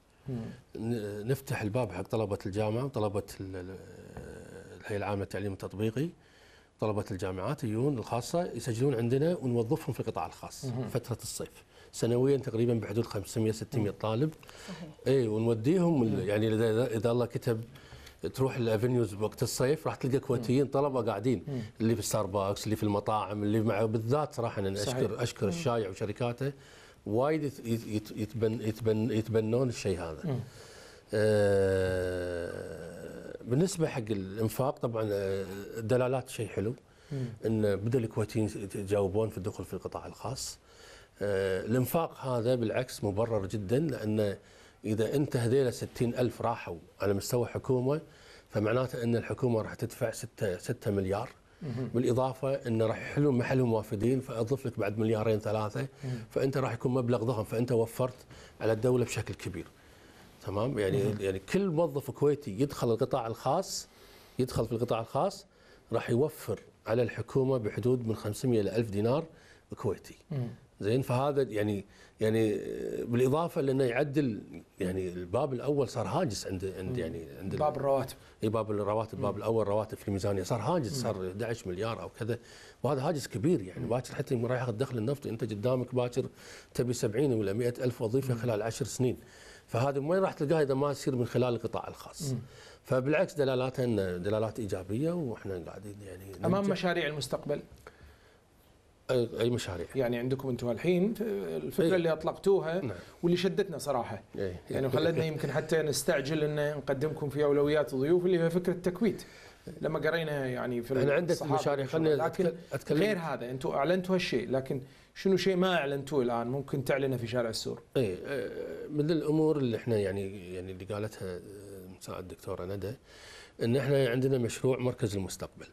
[SPEAKER 2] نفتح الباب حق طلبة الجامعة وطلبة الهيئة العامة للتعليم التطبيقي طلبة الجامعات يجون الخاصة يسجلون عندنا ونوظفهم في القطاع الخاص فترة الصيف سنويا تقريبا بحدود 500 600 طالب صحيح اي ونوديهم يعني اذا الله كتب تروح الافنيوز بوقت الصيف راح تلقى كويتيين طلبه قاعدين مم. اللي في ستاربكس اللي في المطاعم اللي مع بالذات صراحه انا صحيح. اشكر مم. الشايع وشركاته وايد يتبن يتبن يتبنون الشيء هذا. آه بالنسبه حق الانفاق طبعا الدلالات آه، شيء حلو مم. ان بدا الكويتيين يتجاوبون في الدخول في القطاع الخاص آه، الانفاق هذا بالعكس مبرر جدا لأن إذا أنت هذيلا 60 ألف راحوا على مستوى حكومة فمعناته أن الحكومة راح تدفع 6 6 مليار بالإضافة أنه راح يحلون محلهم وافدين فاضف لك بعد مليارين ثلاثة فأنت راح يكون مبلغ ضخم فأنت وفرت على الدولة بشكل كبير تمام يعني يعني كل موظف كويتي يدخل القطاع الخاص يدخل في القطاع الخاص راح يوفر على الحكومة بحدود من 500 إلى 1000 دينار كويتي زين فهذا يعني يعني بالاضافه لانه يعدل يعني الباب الاول صار هاجس عند عند يعني عند باب الرواتب اي باب الرواتب الباب الاول رواتب في الميزانيه صار هاجس صار 11 مليار او كذا وهذا هاجس كبير يعني باكر حتى رايح ياخذ دخل النفطي انت قدامك باكر تبي 70 ولا 100 الف وظيفه خلال 10 سنين فهذا وين راح تلقاه اذا ما يصير من خلال القطاع الخاص فبالعكس دلالاتها دلالات ايجابيه واحنا قاعدين يعني امام مشاريع المستقبل اي مشاريع يعني عندكم انتم الحين
[SPEAKER 1] الفكره إيه. اللي اطلقتوها نعم. واللي شدتنا صراحه إيه. يعني خلتنا يمكن حتى نستعجل ان نقدمكم في اولويات الضيوف اللي هي فكره التكويت لما قرينا يعني في احنا عندك مشاريع خلينا لكن أتكلم. غير هذا انتم اعلنتوا هالشيء لكن شنو شيء ما اعلنتوه الان ممكن تعلنه في شارع السور؟
[SPEAKER 2] اي آه، من الامور اللي احنا يعني يعني اللي قالتها آه، مساعد الدكتوره ندى ان احنا عندنا مشروع مركز المستقبل.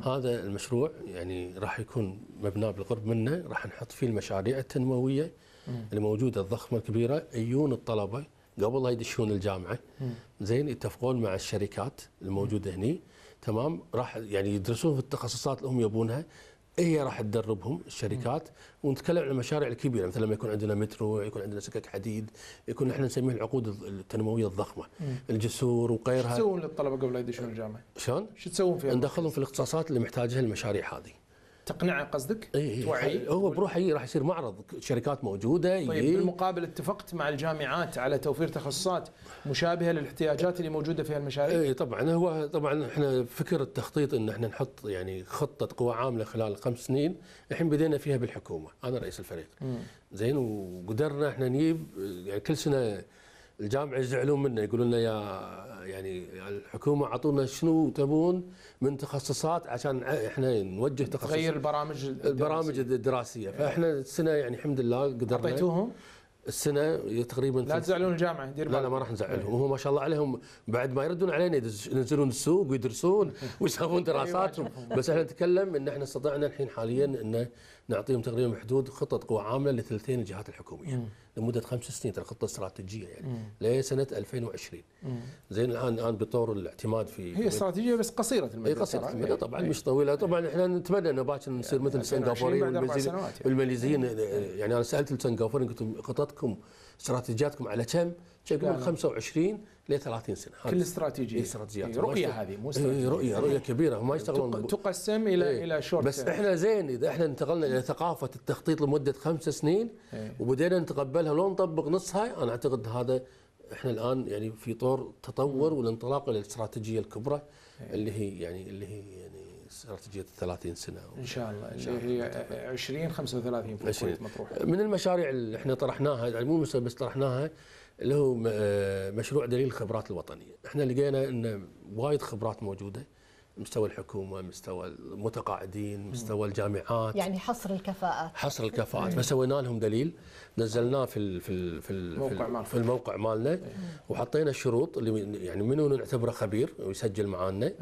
[SPEAKER 2] نعم. هذا المشروع يعني راح يكون مبناه بالقرب منه راح نحط فيه المشاريع التنمويه نعم. الموجوده الضخمه الكبيره ايون الطلبه قبل لا يدشون الجامعه نعم. زين يتفقون مع الشركات الموجوده هني تمام راح يعني يدرسون في التخصصات اللي هم يبونها هي راح تدربهم الشركات ونتكلم عن المشاريع الكبيره مثل لما يكون عندنا مترو يكون عندنا سكك حديد يكون احنا نسميه العقود التنمويه الضخمه مم. الجسور وغيرها شو تسوون للطلبه قبل لا يدشون الجامعه؟ شلون؟ شو تسوون فيها؟ ندخلهم في الاختصاصات اللي محتاجها المشاريع هذه. تقنعه قصدك؟ إيه, إيه، توعي هو بروحه راح يصير معرض شركات موجوده طيب إيه بالمقابل اتفقت مع الجامعات على توفير تخصصات مشابهه
[SPEAKER 1] للاحتياجات اللي موجوده في المشاريع؟
[SPEAKER 2] اي طبعا هو طبعا احنا فكر التخطيط ان احنا نحط يعني خطه قوى عامله خلال خمس سنين الحين بدينا فيها بالحكومه انا رئيس الفريق زين وقدرنا احنا نجيب يعني كل سنه الجامعه يزعلون منا يقولون لنا يا يعني الحكومه اعطونا شنو تبون من تخصصات عشان احنا نوجه تخصص تغير البرامج الدراسية. البرامج الدراسيه فاحنا السنه يعني الحمد لله قدرنا اعطيتوهم السنه تقريبا لا تزعلون الجامعه دير لا لا ما راح نزعلهم إيه. وهم ما شاء الله عليهم بعد ما يردون علينا ينزلون السوق ويدرسون ويسوون أيوة. دراساتهم بس احنا نتكلم ان احنا استطعنا الحين حاليا ان نعطيهم تقريبا بحدود خطط قوى عامله لثلثين الجهات الحكوميه لمده خمس سنين الخطه الاستراتيجيه يعني لسنه 2020 مم. زين الان الان بطور الاعتماد في هي استراتيجيه بس قصيره المدى هي قصيره المدى يعني طبعا يعني مش طويله طبعا احنا نتمنى انه باكر نصير يعني مثل السنغافوريين والماليزيين يعني. يعني. انا سالت السنغافوريين قلت لهم خططكم استراتيجياتكم على كم؟ تقريبا 25 ل 30 سنه كل استراتيجيه إيه، استراتيجيات إيه، رؤيه هذه مو استراتيجيه إيه، رؤيه رؤيه كبيره ما يشتغلون تقسم الى ايه الى شورت بس احنا زين اذا احنا انتقلنا الى ثقافه التخطيط لمده خمس سنين ايه وبدينا نتقبلها لو نطبق نصها انا اعتقد هذا احنا الان يعني في طور تطور والانطلاق الى الاستراتيجيه الكبرى ايه اللي هي يعني اللي هي يعني استراتيجيه ال 30 سنه ان شاء الله اللي هي 20 35 مطروحه من المشاريع اللي احنا طرحناها يعني مو بس طرحناها اللي هو آه، مشروع دليل الخبرات الوطنيه احنا لقينا ان وايد خبرات موجوده مستوى الحكومه مستوى المتقاعدين مستوى الجامعات يعني
[SPEAKER 3] حصر الكفاءات
[SPEAKER 2] حصر الكفاءات فسوينا لهم دليل نزلناه في في في, ال موقع في, في الموقع مالنا وحطينا الشروط اللي يعني منو نعتبره خبير ويسجل معانا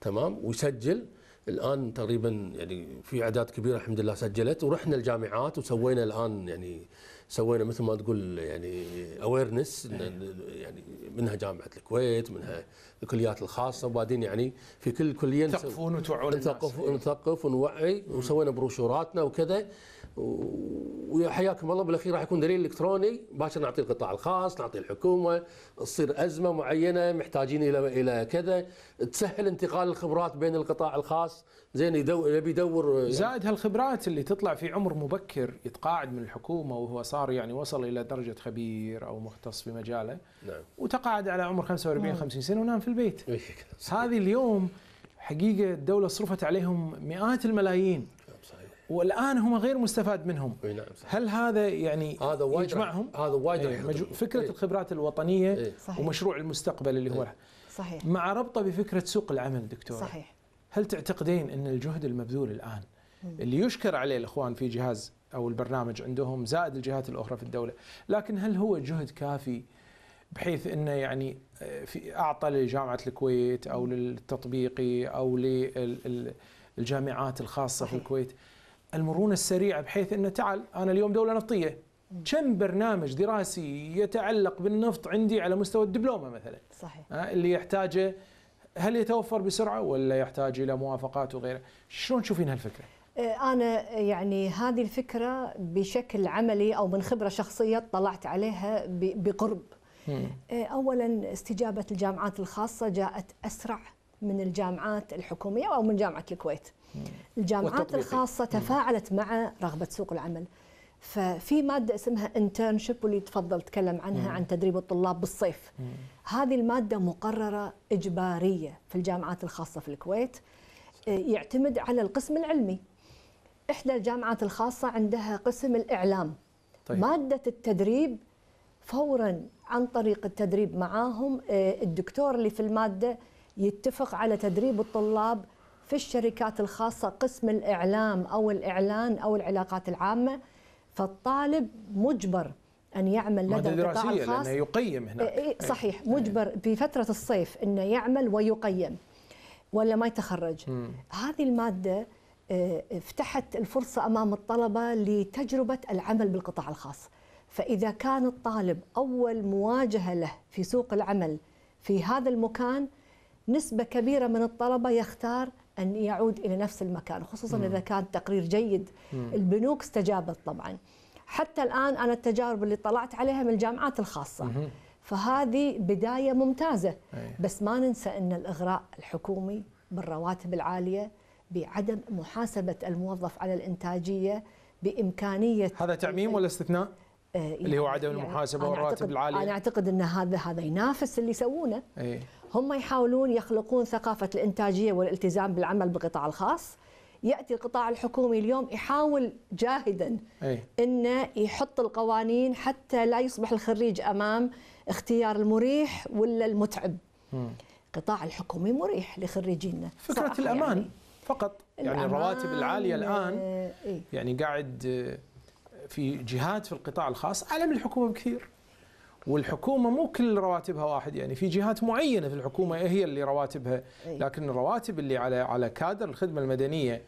[SPEAKER 2] تمام ويسجل الان تقريبا يعني في اعداد كبيره الحمد لله سجلت ورحنا الجامعات وسوينا الان يعني سوينا مثل ما تقول يعني اويرنس إيه. يعني منها جامعه الكويت منها الكليات الخاصه وبعدين يعني في كل كليه نثقفون وتوعون نثقف ونوعي وسوينا بروشوراتنا وكذا وحياكم الله بالاخير راح يكون دليل الكتروني باكر نعطي القطاع الخاص نعطي الحكومه تصير ازمه معينه محتاجين الى الى كذا تسهل انتقال الخبرات بين القطاع الخاص زين يدور يبي يدور يعني زائد هالخبرات اللي تطلع في عمر مبكر يتقاعد من الحكومه
[SPEAKER 1] وهو صار يعني وصل الى درجه خبير او مختص في مجاله نعم وتقاعد على عمر 45 نعم. 50 سنه ونام في البيت إيه، هذه اليوم حقيقه الدوله صرفت عليهم مئات الملايين والان هم غير مستفاد منهم نعم هل هذا يعني هذا وايد يجمعهم هذا وايد يعني فكره الخبرات الوطنيه صحيح. ومشروع المستقبل اللي هو صحيح مع ربطه بفكره سوق العمل دكتور صحيح هل تعتقدين ان الجهد المبذول الان اللي يشكر عليه الاخوان في جهاز او البرنامج عندهم زائد الجهات الاخرى في الدوله لكن هل هو جهد كافي بحيث انه يعني آه، في اعطى لجامعه الكويت او للتطبيقي او للجامعات الخاصه صحيح. في الكويت المرونه السريعه بحيث انه تعال انا اليوم دوله نفطيه كم برنامج دراسي يتعلق بالنفط عندي على مستوى الدبلومه مثلا صحيح اللي يحتاجه هل يتوفر بسرعه ولا يحتاج الى موافقات وغيره شلون تشوفين هالفكره
[SPEAKER 3] آه، أنا يعني هذه الفكرة بشكل عملي أو من خبرة شخصية طلعت عليها بقرب آه، أولا استجابة الجامعات الخاصة جاءت أسرع من الجامعات الحكومية أو من جامعة الكويت الجامعات الخاصه تفاعلت مع رغبه سوق العمل ففي ماده اسمها انترنشيب واللي تفضل تكلم عنها عن تدريب الطلاب بالصيف هذه الماده مقرره اجباريه في الجامعات الخاصه في الكويت آه، يعتمد على القسم العلمي احدى الجامعات الخاصه عندها قسم الاعلام طيب. ماده التدريب فورا عن طريق التدريب معاهم آه، الدكتور اللي في الماده يتفق على تدريب الطلاب في الشركات الخاصة قسم الإعلام أو الإعلان أو العلاقات العامة فالطالب مجبر أن يعمل لدى القطاع الخاص لأنه
[SPEAKER 1] يقيم هناك إيه، إيه، إيه. صحيح
[SPEAKER 3] مجبر بفترة الصيف أنه يعمل ويقيم ولا ما يتخرج م. هذه المادة آه، فتحت الفرصة أمام الطلبة لتجربة العمل بالقطاع الخاص فإذا كان الطالب أول مواجهة له في سوق العمل في هذا المكان نسبة كبيرة من الطلبة يختار أن يعود إلى نفس المكان خصوصا إذا كان تقرير جيد البنوك استجابت طبعا حتى الآن أنا التجارب اللي طلعت عليها من الجامعات الخاصة فهذه بداية ممتازة بس ما ننسى أن الإغراء الحكومي بالرواتب العالية بعدم محاسبة الموظف على الإنتاجية بإمكانية هذا
[SPEAKER 1] تعميم ولا استثناء؟
[SPEAKER 3] آه، اللي هو عدم يعني المحاسبه والراتب العالي انا اعتقد ان هذا هذا ينافس اللي يسوونه هم يحاولون يخلقون ثقافة الإنتاجية والالتزام بالعمل بالقطاع الخاص يأتي القطاع الحكومي اليوم يحاول جاهدا أنه يحط القوانين حتى لا يصبح الخريج أمام اختيار المريح ولا المتعب القطاع الحكومي مريح لخريجينا فكرة الأمان يعني. فقط يعني الرواتب العالية الآن
[SPEAKER 1] إيه؟ يعني قاعد آه، في جهات في القطاع الخاص أعلى من الحكومة بكثير والحكومه مو كل رواتبها واحد يعني في جهات معينه في الحكومه هي اللي رواتبها لكن الرواتب اللي على على كادر الخدمه المدنيه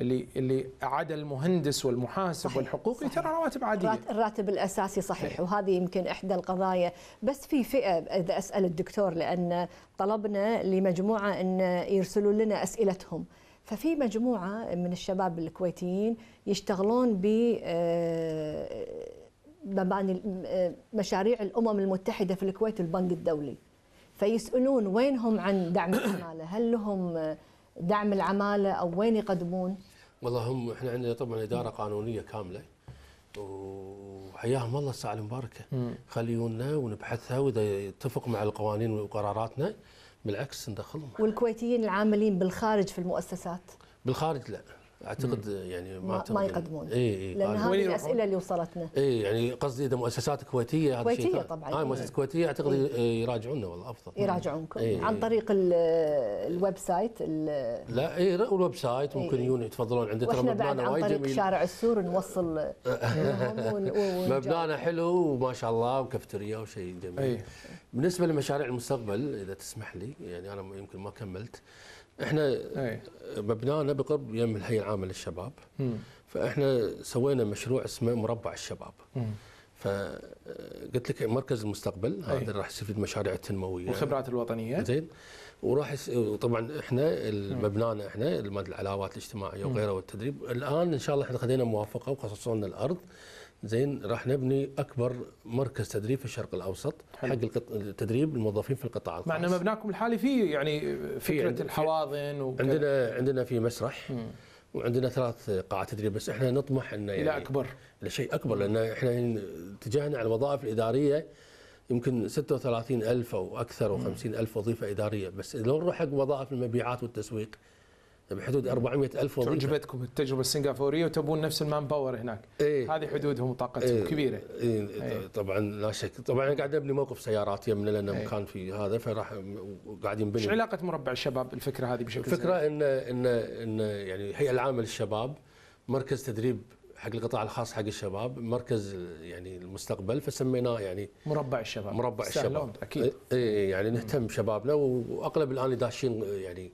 [SPEAKER 1] اللي اللي عدا المهندس والمحاسب والحقوقي ترى رواتب عاديه
[SPEAKER 3] الراتب الاساسي صحيح هي. وهذه يمكن احدى القضايا بس في فئه اذا اسال الدكتور لان طلبنا لمجموعه ان يرسلوا لنا اسئلتهم ففي مجموعه من الشباب الكويتيين يشتغلون ب آه، طبعا آه، مشاريع الامم المتحده في الكويت البنك الدولي فيسالون وين هم عن دعم العماله؟ هل لهم آه، دعم العماله او وين يقدمون؟
[SPEAKER 2] والله هم احنا عندنا طبعا اداره قانونيه كامله وحياهم الله الساعه المباركه خليونا ونبحثها واذا يتفق مع القوانين وقراراتنا بالعكس ندخلهم
[SPEAKER 3] والكويتيين العاملين بالخارج في المؤسسات؟
[SPEAKER 2] بالخارج لا اعتقد يعني ما, ما, يقدمون اي اي لان هذه الاسئله
[SPEAKER 3] اللي وصلتنا
[SPEAKER 2] اي يعني قصدي اذا مؤسسات كويتيه هذا كويتيه طبعا اه إيه. مؤسسات كويتيه اعتقد إيه. إيه. يراجعونا والله افضل
[SPEAKER 3] يراجعونكم إيه. إيه. عن طريق الويب سايت
[SPEAKER 2] لا اي الويب سايت ممكن إيه. يجون يتفضلون عنده ترى مبنانا وايد جميل شارع
[SPEAKER 3] السور نوصل
[SPEAKER 2] مبنانا حلو وما شاء الله وكافتيريا وشيء جميل إيه. بالنسبه لمشاريع المستقبل اذا تسمح لي يعني انا يمكن ما كملت احنا أي. مبنانا بقرب يم الهيئه العامه للشباب فاحنا سوينا مشروع اسمه مربع الشباب فقلت آه، لك مركز المستقبل هذا راح يستفيد مشاريع التنمويه والخبرات الوطنيه زين وراح يس... طبعا احنا مبنانا احنا العلاوات الاجتماعيه وغيره والتدريب الان ان شاء الله احنا خذينا موافقه وخصصوا لنا الارض زين راح نبني اكبر مركز تدريب في الشرق الاوسط حلو. حق تدريب الموظفين في القطاع الخاص مع ان مبناكم الحالي فيه يعني فكره في الحواضن وك... عندنا عندنا في مسرح مم. وعندنا ثلاث قاعات تدريب بس احنا نطمح انه يعني الى اكبر الى شيء اكبر لان احنا اتجهنا على الوظائف الاداريه يمكن 36 ألف أو أكثر و50 ألف وظيفة إدارية بس لو نروح حق وظائف المبيعات والتسويق بحدود طيب، 400 ألف وظيفة تعجبتكم
[SPEAKER 1] التجربة السنغافورية وتبون نفس المان باور هناك
[SPEAKER 2] إيه؟ هذه حدودهم وطاقتهم إيه؟ كبيرة إيه،, إيه؟ إيه؟ طبعا لا شك طبعا قاعد نبني موقف سيارات يمنا لنا إيه؟ مكان في هذا فراح قاعد ينبني ايش علاقة مربع الشباب الفكرة هذه بشكل الفكرة إن, إن إن يعني هي العامة للشباب مركز تدريب حق القطاع الخاص حق الشباب مركز يعني المستقبل فسميناه يعني مربع الشباب مربع الشباب اكيد اي إيه، يعني نهتم بشبابنا واغلب الان داشين يعني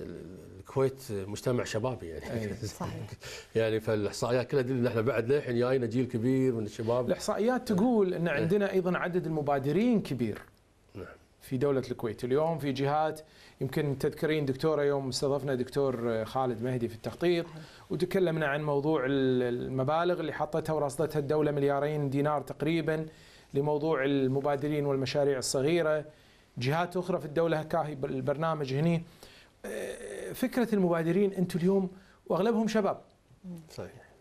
[SPEAKER 2] الكويت مجتمع شبابي يعني صحيح يعني فالاحصائيات كلها تدل ان احنا بعد للحين جاينا جيل كبير من
[SPEAKER 1] الشباب الاحصائيات تقول ان إيه. عندنا ايضا عدد المبادرين كبير نعم في دولة الكويت اليوم في جهات يمكن تذكرين دكتورة يوم استضفنا دكتور خالد مهدي في التخطيط وتكلمنا عن موضوع المبالغ اللي حطتها ورصدتها الدولة مليارين دينار تقريبا لموضوع المبادرين والمشاريع الصغيرة جهات أخرى في الدولة كاهي البرنامج هني فكره المبادرين انتم اليوم واغلبهم شباب صحيح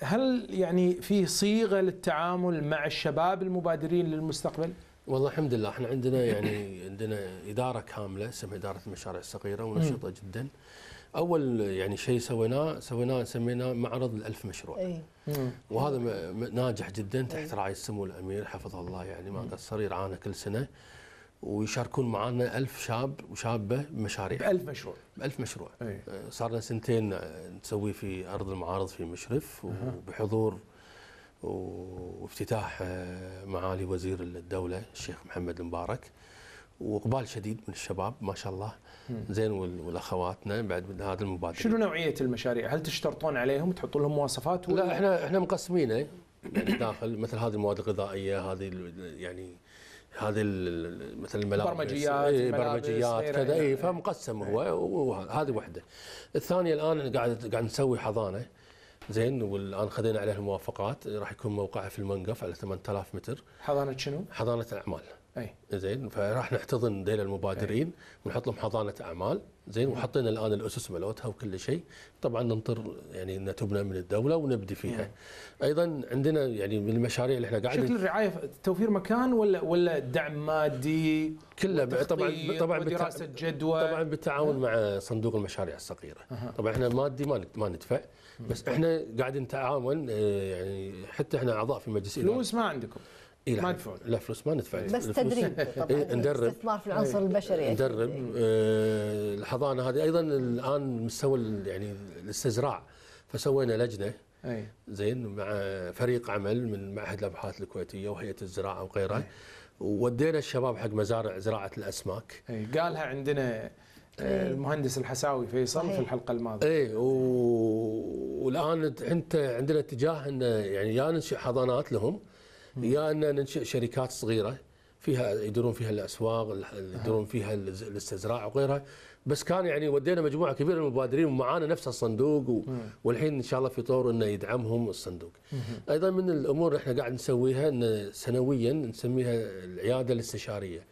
[SPEAKER 1] هل يعني في صيغه
[SPEAKER 2] للتعامل مع الشباب المبادرين للمستقبل؟ والله الحمد لله احنا عندنا يعني عندنا اداره كامله اسمها اداره المشاريع الصغيره ونشيطه جدا. اول يعني شيء سويناه سويناه سميناه معرض الألف مشروع. أي. وهذا ناجح جدا تحت رعايه سمو الامير حفظه الله يعني ما قصر يرعانا كل سنه. ويشاركون معنا ألف شاب وشابة بمشاريع بألف مشروع بألف مشروع أي. آه، صارنا سنتين آه، نسوي في أرض المعارض في مشرف وبحضور وافتتاح آه، معالي وزير الدولة الشيخ محمد المبارك واقبال شديد من الشباب ما شاء الله زين والاخواتنا بعد من هذا المبادره شنو نوعيه المشاريع؟ هل تشترطون عليهم تحطون لهم مواصفات؟ ولا لا احنا احنا مقسمينه يعني داخل مثل هذه المواد الغذائيه هذه يعني هذه مثلا إيه، الملابس برمجيات إيه برمجيات كذا اي يعني. فمقسم هو إيه. هذه وحده الثانيه الان قاعد قاعد نسوي حضانه زين والان خذينا عليها الموافقات راح يكون موقعها في المنقف على 8000 متر حضانه شنو؟ حضانه الاعمال اي زين فراح نحتضن ذيل المبادرين ونحط لهم حضانه اعمال زين وحطينا الان الاسس ملوتها وكل شيء طبعا ننطر يعني انها تبنى من الدوله ونبدي فيها مم. نعم. ايضا عندنا يعني من المشاريع اللي احنا قاعدين شكل الرعايه
[SPEAKER 1] توفير مكان ولا ولا دعم مادي كله طبعا طبعا بدراسه
[SPEAKER 2] جدوى طبعا بالتعاون مم. مع صندوق المشاريع الصغيره أه. طبعا احنا مادي ما ما ندفع بس احنا قاعدين نتعاون آه، يعني حتى احنا اعضاء في مجلس فلوس ما عندكم إيه ما دفعوا لا فلوس ما ندفع بس تدريب إيه، طبعا إيه ندرب استثمار في العنصر إيه، البشري ندرب إيه. آه الحضانه هذه ايضا الان مستوى يعني الاستزراع فسوينا لجنه أي. زين مع فريق عمل من معهد الابحاث الكويتيه وهيئه الزراعه وغيرها وودينا الشباب حق مزارع زراعه الاسماك أي. قالها عندنا آه، المهندس الحساوي فيصل أي. في الحلقه الماضيه اي و... والان انت عندنا اتجاه انه يعني يا ننشئ حضانات لهم يا ان ننشئ شركات صغيره فيها يديرون فيها الاسواق يديرون فيها الاستزراع وغيرها بس كان يعني ودينا مجموعه كبيره من المبادرين ومعانا نفس الصندوق و... والحين ان شاء الله في طور انه يدعمهم الصندوق. ايضا من الامور اللي احنا قاعد نسويها ان سنويا نسميها العياده الاستشاريه.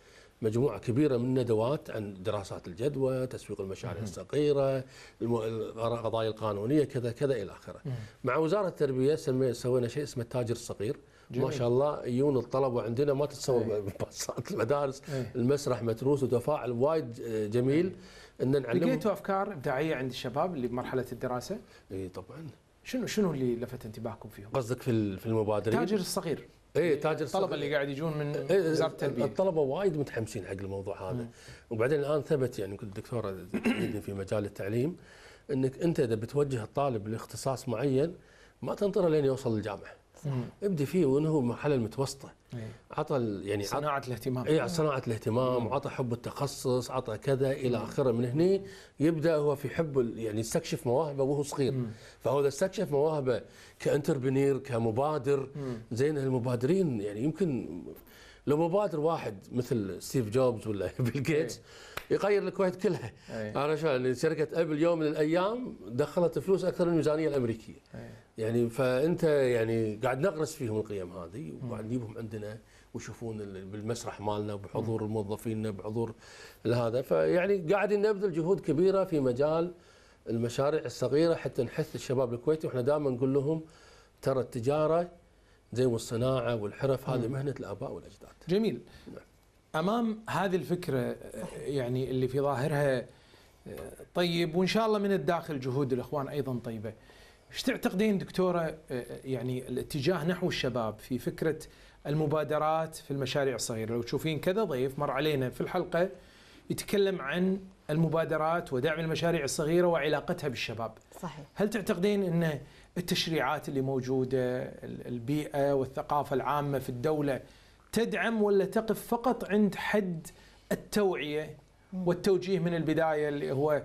[SPEAKER 2] مجموعه كبيره من الندوات عن دراسات الجدوى، تسويق المشاريع الصغيره، القضايا القانونيه كذا كذا الى اخره. مع وزاره التربيه سوينا شيء اسمه التاجر الصغير. جميل. ما شاء الله يجون الطلبه عندنا ما تتصور إيه. باصات المدارس أي. المسرح متروس وتفاعل وايد آه، جميل أي. ان نعلم لقيتوا افكار ابداعيه عند الشباب اللي بمرحله
[SPEAKER 1] الدراسه؟ اي طبعا شنو شنو اللي لفت انتباهكم فيهم؟
[SPEAKER 2] قصدك في في المبادرين؟ التاجر الصغير اي تاجر الطلبه اللي قاعد يجون من إيه، وزاره التربيه الطلبه وايد متحمسين حق الموضوع هذا م. وبعدين الان ثبت يعني كنت دكتوره في مجال التعليم انك انت اذا بتوجه الطالب لاختصاص معين ما تنطره لين يوصل للجامعه ابدي فيه وانه هو المرحله المتوسطه إيه. عطى يعني صناعه الاهتمام اي صناعه الاهتمام وعطى حب التخصص عطى كذا الى اخره من هنا يبدا هو في حب يعني يستكشف مواهبه وهو صغير مم. فهو اذا استكشف مواهبه كانتربنير كمبادر زين المبادرين يعني يمكن لو مبادر واحد مثل ستيف جوبز ولا بيل جيتس إيه. يغير الكويت كلها أي. انا شو يعني شركه ابل يوم من الايام دخلت فلوس اكثر من الميزانيه الامريكيه أي. يعني فانت يعني قاعد نغرس فيهم القيم هذه وقاعد نجيبهم عندنا ويشوفون بالمسرح مالنا بحضور موظفينا بحضور هذا فيعني قاعدين نبذل جهود كبيره في مجال المشاريع الصغيره حتى نحث الشباب الكويتي واحنا دائما نقول لهم ترى التجاره زي والصناعه والحرف هذه مهنه الاباء والاجداد. جميل. نعم.
[SPEAKER 1] امام هذه الفكره يعني اللي في ظاهرها طيب وان شاء الله من الداخل جهود الاخوان ايضا طيبه. ايش تعتقدين دكتوره يعني الاتجاه نحو الشباب في فكره المبادرات في المشاريع الصغيره، لو تشوفين كذا ضيف مر علينا في الحلقه يتكلم عن المبادرات ودعم المشاريع الصغيره وعلاقتها بالشباب. صحيح. هل تعتقدين ان التشريعات اللي موجوده، البيئه والثقافه العامه في الدوله تدعم ولا تقف فقط عند حد التوعيه والتوجيه من البدايه اللي هو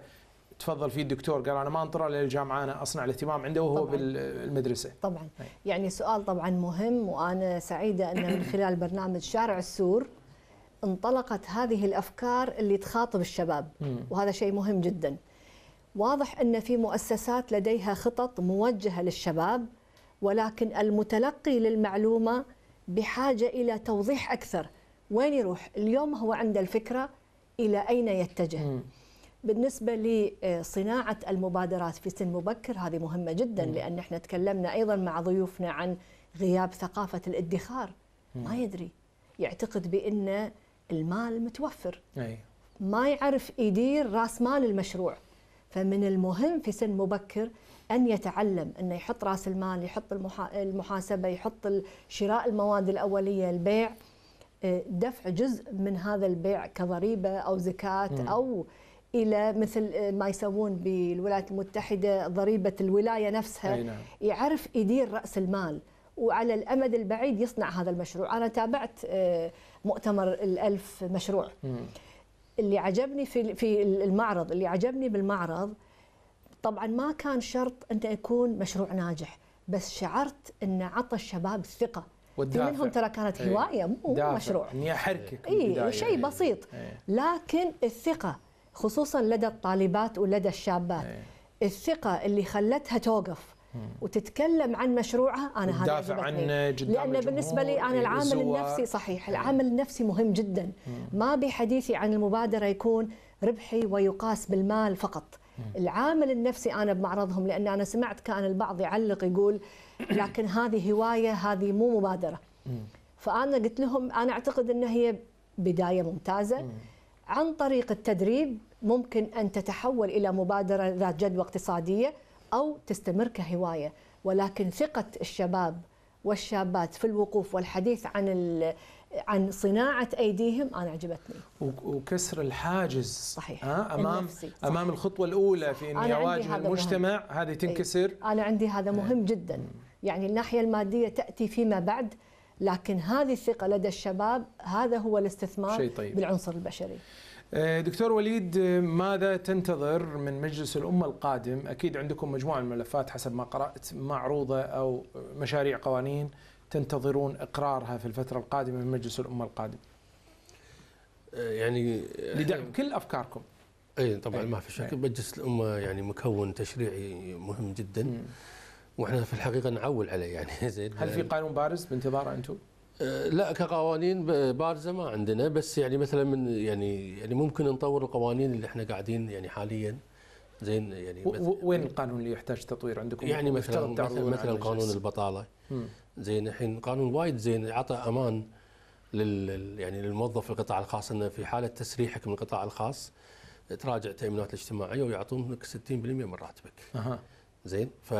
[SPEAKER 1] تفضل فيه الدكتور قال انا ما انطر للجامعه انا اصنع الاهتمام عنده وهو طبعاً. بالمدرسه. طبعا
[SPEAKER 3] نعم. يعني سؤال طبعا مهم وانا سعيده ان من خلال برنامج شارع السور انطلقت هذه الافكار اللي تخاطب الشباب وهذا شيء مهم جدا. واضح ان في مؤسسات لديها خطط موجهه للشباب ولكن المتلقي للمعلومه بحاجه الى توضيح اكثر وين يروح اليوم هو عنده الفكره الى اين يتجه م. بالنسبة لصناعة المبادرات في سن مبكر هذه مهمة جدا م. لأن احنا تكلمنا أيضا مع ضيوفنا عن غياب ثقافة الادخار م. ما يدري يعتقد بأن المال متوفر أي. ما يعرف يدير راس مال المشروع فمن المهم في سن مبكر ان يتعلم انه يحط راس المال يحط المحاسبه يحط شراء المواد الاوليه البيع آه، دفع جزء من هذا البيع كضريبه او زكاه او الى مثل آه، ما يسوون بالولايات المتحده ضريبه الولايه نفسها أي نعم. يعرف يدير راس المال وعلى الامد البعيد يصنع هذا المشروع انا تابعت آه، مؤتمر الألف مشروع اللي عجبني في في المعرض اللي عجبني بالمعرض طبعا ما كان شرط انت يكون مشروع ناجح بس شعرت ان عطى الشباب الثقه في منهم ترى كانت إيه. هوايه مو مشروع
[SPEAKER 1] أني حركه اي شيء بسيط إيه.
[SPEAKER 3] لكن الثقه خصوصا لدى الطالبات ولدى الشابات إيه. الثقه اللي خلتها توقف وتتكلم عن مشروعها انا هذا دافع عنه لان بالنسبه لي انا العامل النفسي صحيح العامل النفسي مهم جدا ما بحديثي عن المبادره يكون ربحي ويقاس بالمال فقط العامل النفسي انا بمعرضهم لان انا سمعت كان البعض يعلق يقول لكن هذه هوايه هذه مو مبادره فانا قلت لهم انا اعتقد ان هي بدايه ممتازه عن طريق التدريب ممكن ان تتحول الى مبادره ذات جدوى اقتصاديه او تستمر كهوايه ولكن ثقه الشباب والشابات في الوقوف والحديث عن عن صناعه ايديهم انا عجبتني
[SPEAKER 1] وكسر الحاجز صحيح امام صحيح. امام الخطوه الاولى في اني اواجه المجتمع مهم. هذه تنكسر
[SPEAKER 3] انا عندي هذا نعم. مهم جدا يعني الناحيه الماديه تاتي فيما بعد لكن هذه الثقه لدى الشباب هذا هو الاستثمار شي طيب. بالعنصر البشري
[SPEAKER 1] آه، دكتور وليد آه، ماذا تنتظر من مجلس الأمة القادم؟ أكيد عندكم مجموعة من الملفات حسب ما قرأت معروضة أو مشاريع قوانين تنتظرون اقرارها في الفتره القادمه من مجلس الامه القادم؟
[SPEAKER 2] آه، يعني آه، لدعم كل افكاركم. اي طبعا أي. ما في شك مجلس الامه يعني مكون تشريعي مهم جدا واحنا في الحقيقه نعول عليه يعني زين هل في آه، قانون بارز بانتظاره انتم؟ لا كقوانين بارزه ما عندنا بس يعني مثلا من يعني يعني ممكن نطور القوانين اللي احنا قاعدين يعني حاليا زين يعني وين القانون اللي يحتاج تطوير عندكم؟ يعني مثلا مثلا, مثلا قانون البطاله زين الحين قانون وايد زين اعطى امان لل يعني للموظف في القطاع الخاص انه في حاله تسريحك من القطاع الخاص تراجع التامينات الاجتماعيه ويعطونك 60% من راتبك. اها زين ف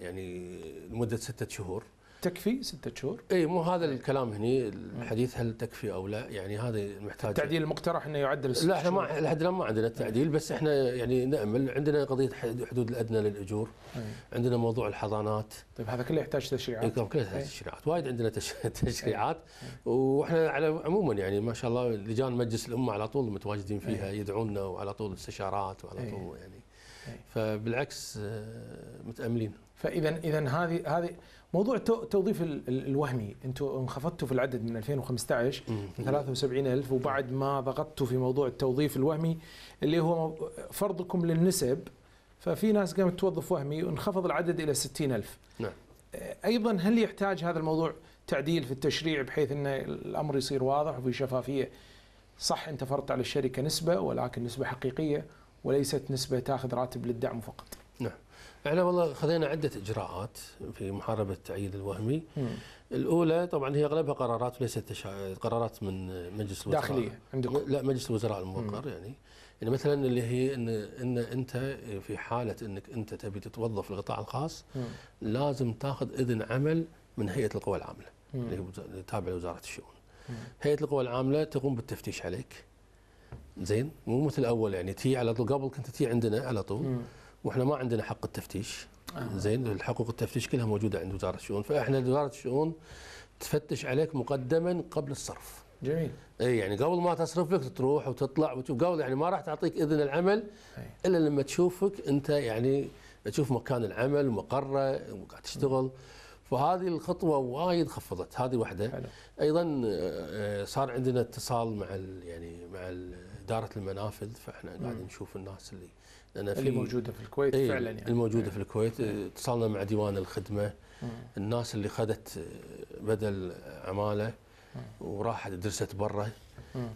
[SPEAKER 2] يعني لمده سته شهور تكفي ستة شهور؟ اي مو هذا الكلام هني الحديث هل تكفي او لا يعني هذا محتاج التعديل المقترح انه يعدل لا احنا ما لحد الان ما عندنا التعديل بس احنا يعني نامل عندنا قضيه الحدود الادنى للاجور أي. عندنا موضوع الحضانات طيب هذا كله يحتاج تشريعات إيه، كله يحتاج تشريعات وايد عندنا تشريعات واحنا على عموما يعني ما شاء الله لجان مجلس الامه على طول متواجدين فيها أي. يدعونا وعلى طول استشارات وعلى أي. طول يعني أي. فبالعكس آه، متاملين فاذا اذا هذه هذه موضوع التوظيف الوهمي
[SPEAKER 1] انتم انخفضتوا في العدد من 2015 من 73000 وبعد ما ضغطتوا في موضوع التوظيف الوهمي اللي هو فرضكم للنسب ففي ناس قامت توظف وهمي وانخفض العدد الى 60000 نعم ايضا هل يحتاج هذا الموضوع تعديل في التشريع بحيث ان الامر يصير واضح وفي شفافيه صح انت فرضت على الشركه نسبه ولكن نسبه حقيقيه وليست نسبه تاخذ راتب للدعم فقط
[SPEAKER 2] احنا والله خذينا عده اجراءات في محاربه التعيين الوهمي مم. الاولى طبعا هي اغلبها قرارات ليست تشع... قرارات من مجلس الوزراء داخليه عندكم لا مجلس الوزراء الموقر يعني يعني مثلا اللي هي ان ان انت في حاله انك انت تبي تتوظف في القطاع الخاص مم. لازم تاخذ اذن عمل من هيئه القوى العامله مم. اللي هي تابعه لوزاره الشؤون مم. هيئه القوى العامله تقوم بالتفتيش عليك زين مو مثل الاول يعني تي على طول قبل كنت تي عندنا على طول مم. واحنا ما عندنا حق التفتيش آه. زين الحقوق التفتيش كلها موجوده عند وزاره الشؤون فاحنا وزاره الشؤون تفتش عليك مقدما قبل الصرف جميل اي يعني قبل ما تصرف لك تروح وتطلع وتشوف قبل يعني ما راح تعطيك اذن العمل الا لما تشوفك انت يعني تشوف مكان العمل ومقره وقاعد تشتغل فهذه الخطوه وايد خفضت هذه واحده حلو. ايضا آه، صار عندنا اتصال مع يعني مع اداره المنافذ فاحنا قاعدين نشوف الناس اللي لان في موجوده في الكويت ايه فعلا يعني الموجوده ايه في الكويت ايه اتصلنا مع ديوان الخدمه ايه الناس اللي خذت آه، بدل عماله ايه وراحت درست برا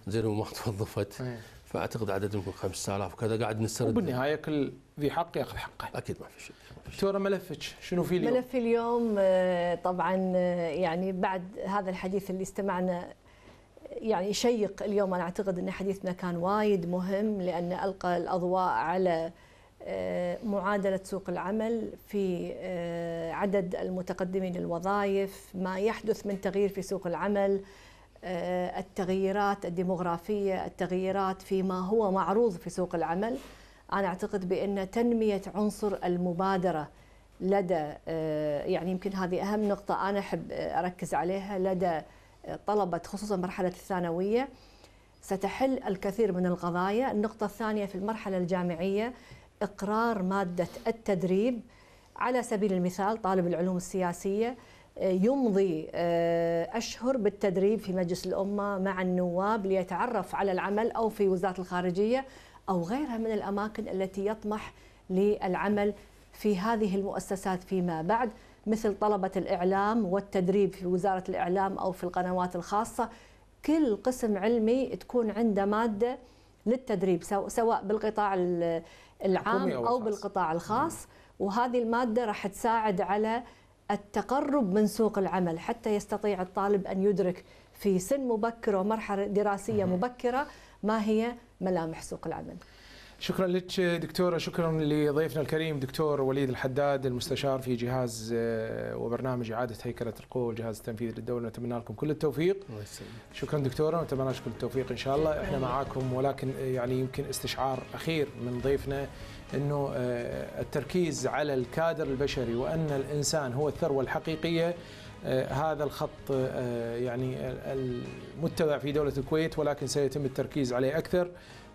[SPEAKER 2] زين وما توظفت إيه. فاعتقد عددهم يمكن 5000 وكذا قاعد نسترد وبالنهايه كل ذي حق ياخذ حقه اكيد ما في شيء دكتوره ملفك شنو
[SPEAKER 1] في اليوم؟ ملف
[SPEAKER 3] اليوم آه، طبعا آه، يعني بعد هذا الحديث اللي استمعنا يعني شيق اليوم انا اعتقد ان حديثنا كان وايد مهم لان القى الاضواء على آه، معادله سوق العمل في آه، عدد المتقدمين للوظائف ما يحدث من تغيير في سوق العمل آه، التغييرات الديموغرافيه التغييرات فيما هو معروض في سوق العمل انا اعتقد بان تنميه عنصر المبادره لدى يعني يمكن هذه اهم نقطه انا احب اركز عليها لدى طلبة خصوصا مرحلة الثانوية ستحل الكثير من القضايا النقطة الثانية في المرحلة الجامعية إقرار مادة التدريب على سبيل المثال طالب العلوم السياسية آه، يمضي آه، أشهر بالتدريب في مجلس الأمة مع النواب ليتعرف على العمل أو في وزارة الخارجية أو غيرها من الأماكن التي يطمح للعمل في هذه المؤسسات فيما بعد مثل طلبة الإعلام والتدريب في وزارة الإعلام أو في القنوات الخاصة كل قسم علمي تكون عنده مادة للتدريب سواء بالقطاع العام أو, أو بالقطاع الخاص وهذه المادة راح تساعد على التقرب من سوق العمل حتى يستطيع الطالب أن يدرك في سن مبكر ومرحلة دراسية مبكرة ما هي ملامح سوق العمل
[SPEAKER 1] شكرا لك دكتوره شكرا لضيفنا الكريم دكتور وليد الحداد المستشار في جهاز آه، وبرنامج اعاده هيكله القوه والجهاز التنفيذي للدوله نتمنى لكم كل التوفيق الله يسلمك شكرا دكتوره نتمنى لكم التوفيق ان شاء الله احنا معاكم ولكن آه، يعني يمكن استشعار اخير من ضيفنا انه آه، التركيز على الكادر البشري وان الانسان هو الثروه الحقيقيه هذا الخط يعني المتبع في دوله الكويت ولكن سيتم التركيز عليه اكثر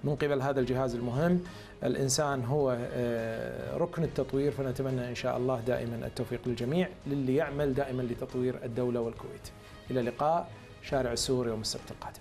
[SPEAKER 1] من قبل هذا الجهاز المهم الإنسان هو آه، ركن التطوير فنتمنى إن شاء الله دائما التوفيق للجميع للي يعمل دائما لتطوير الدولة والكويت إلى اللقاء شارع السور يوم السبت القادم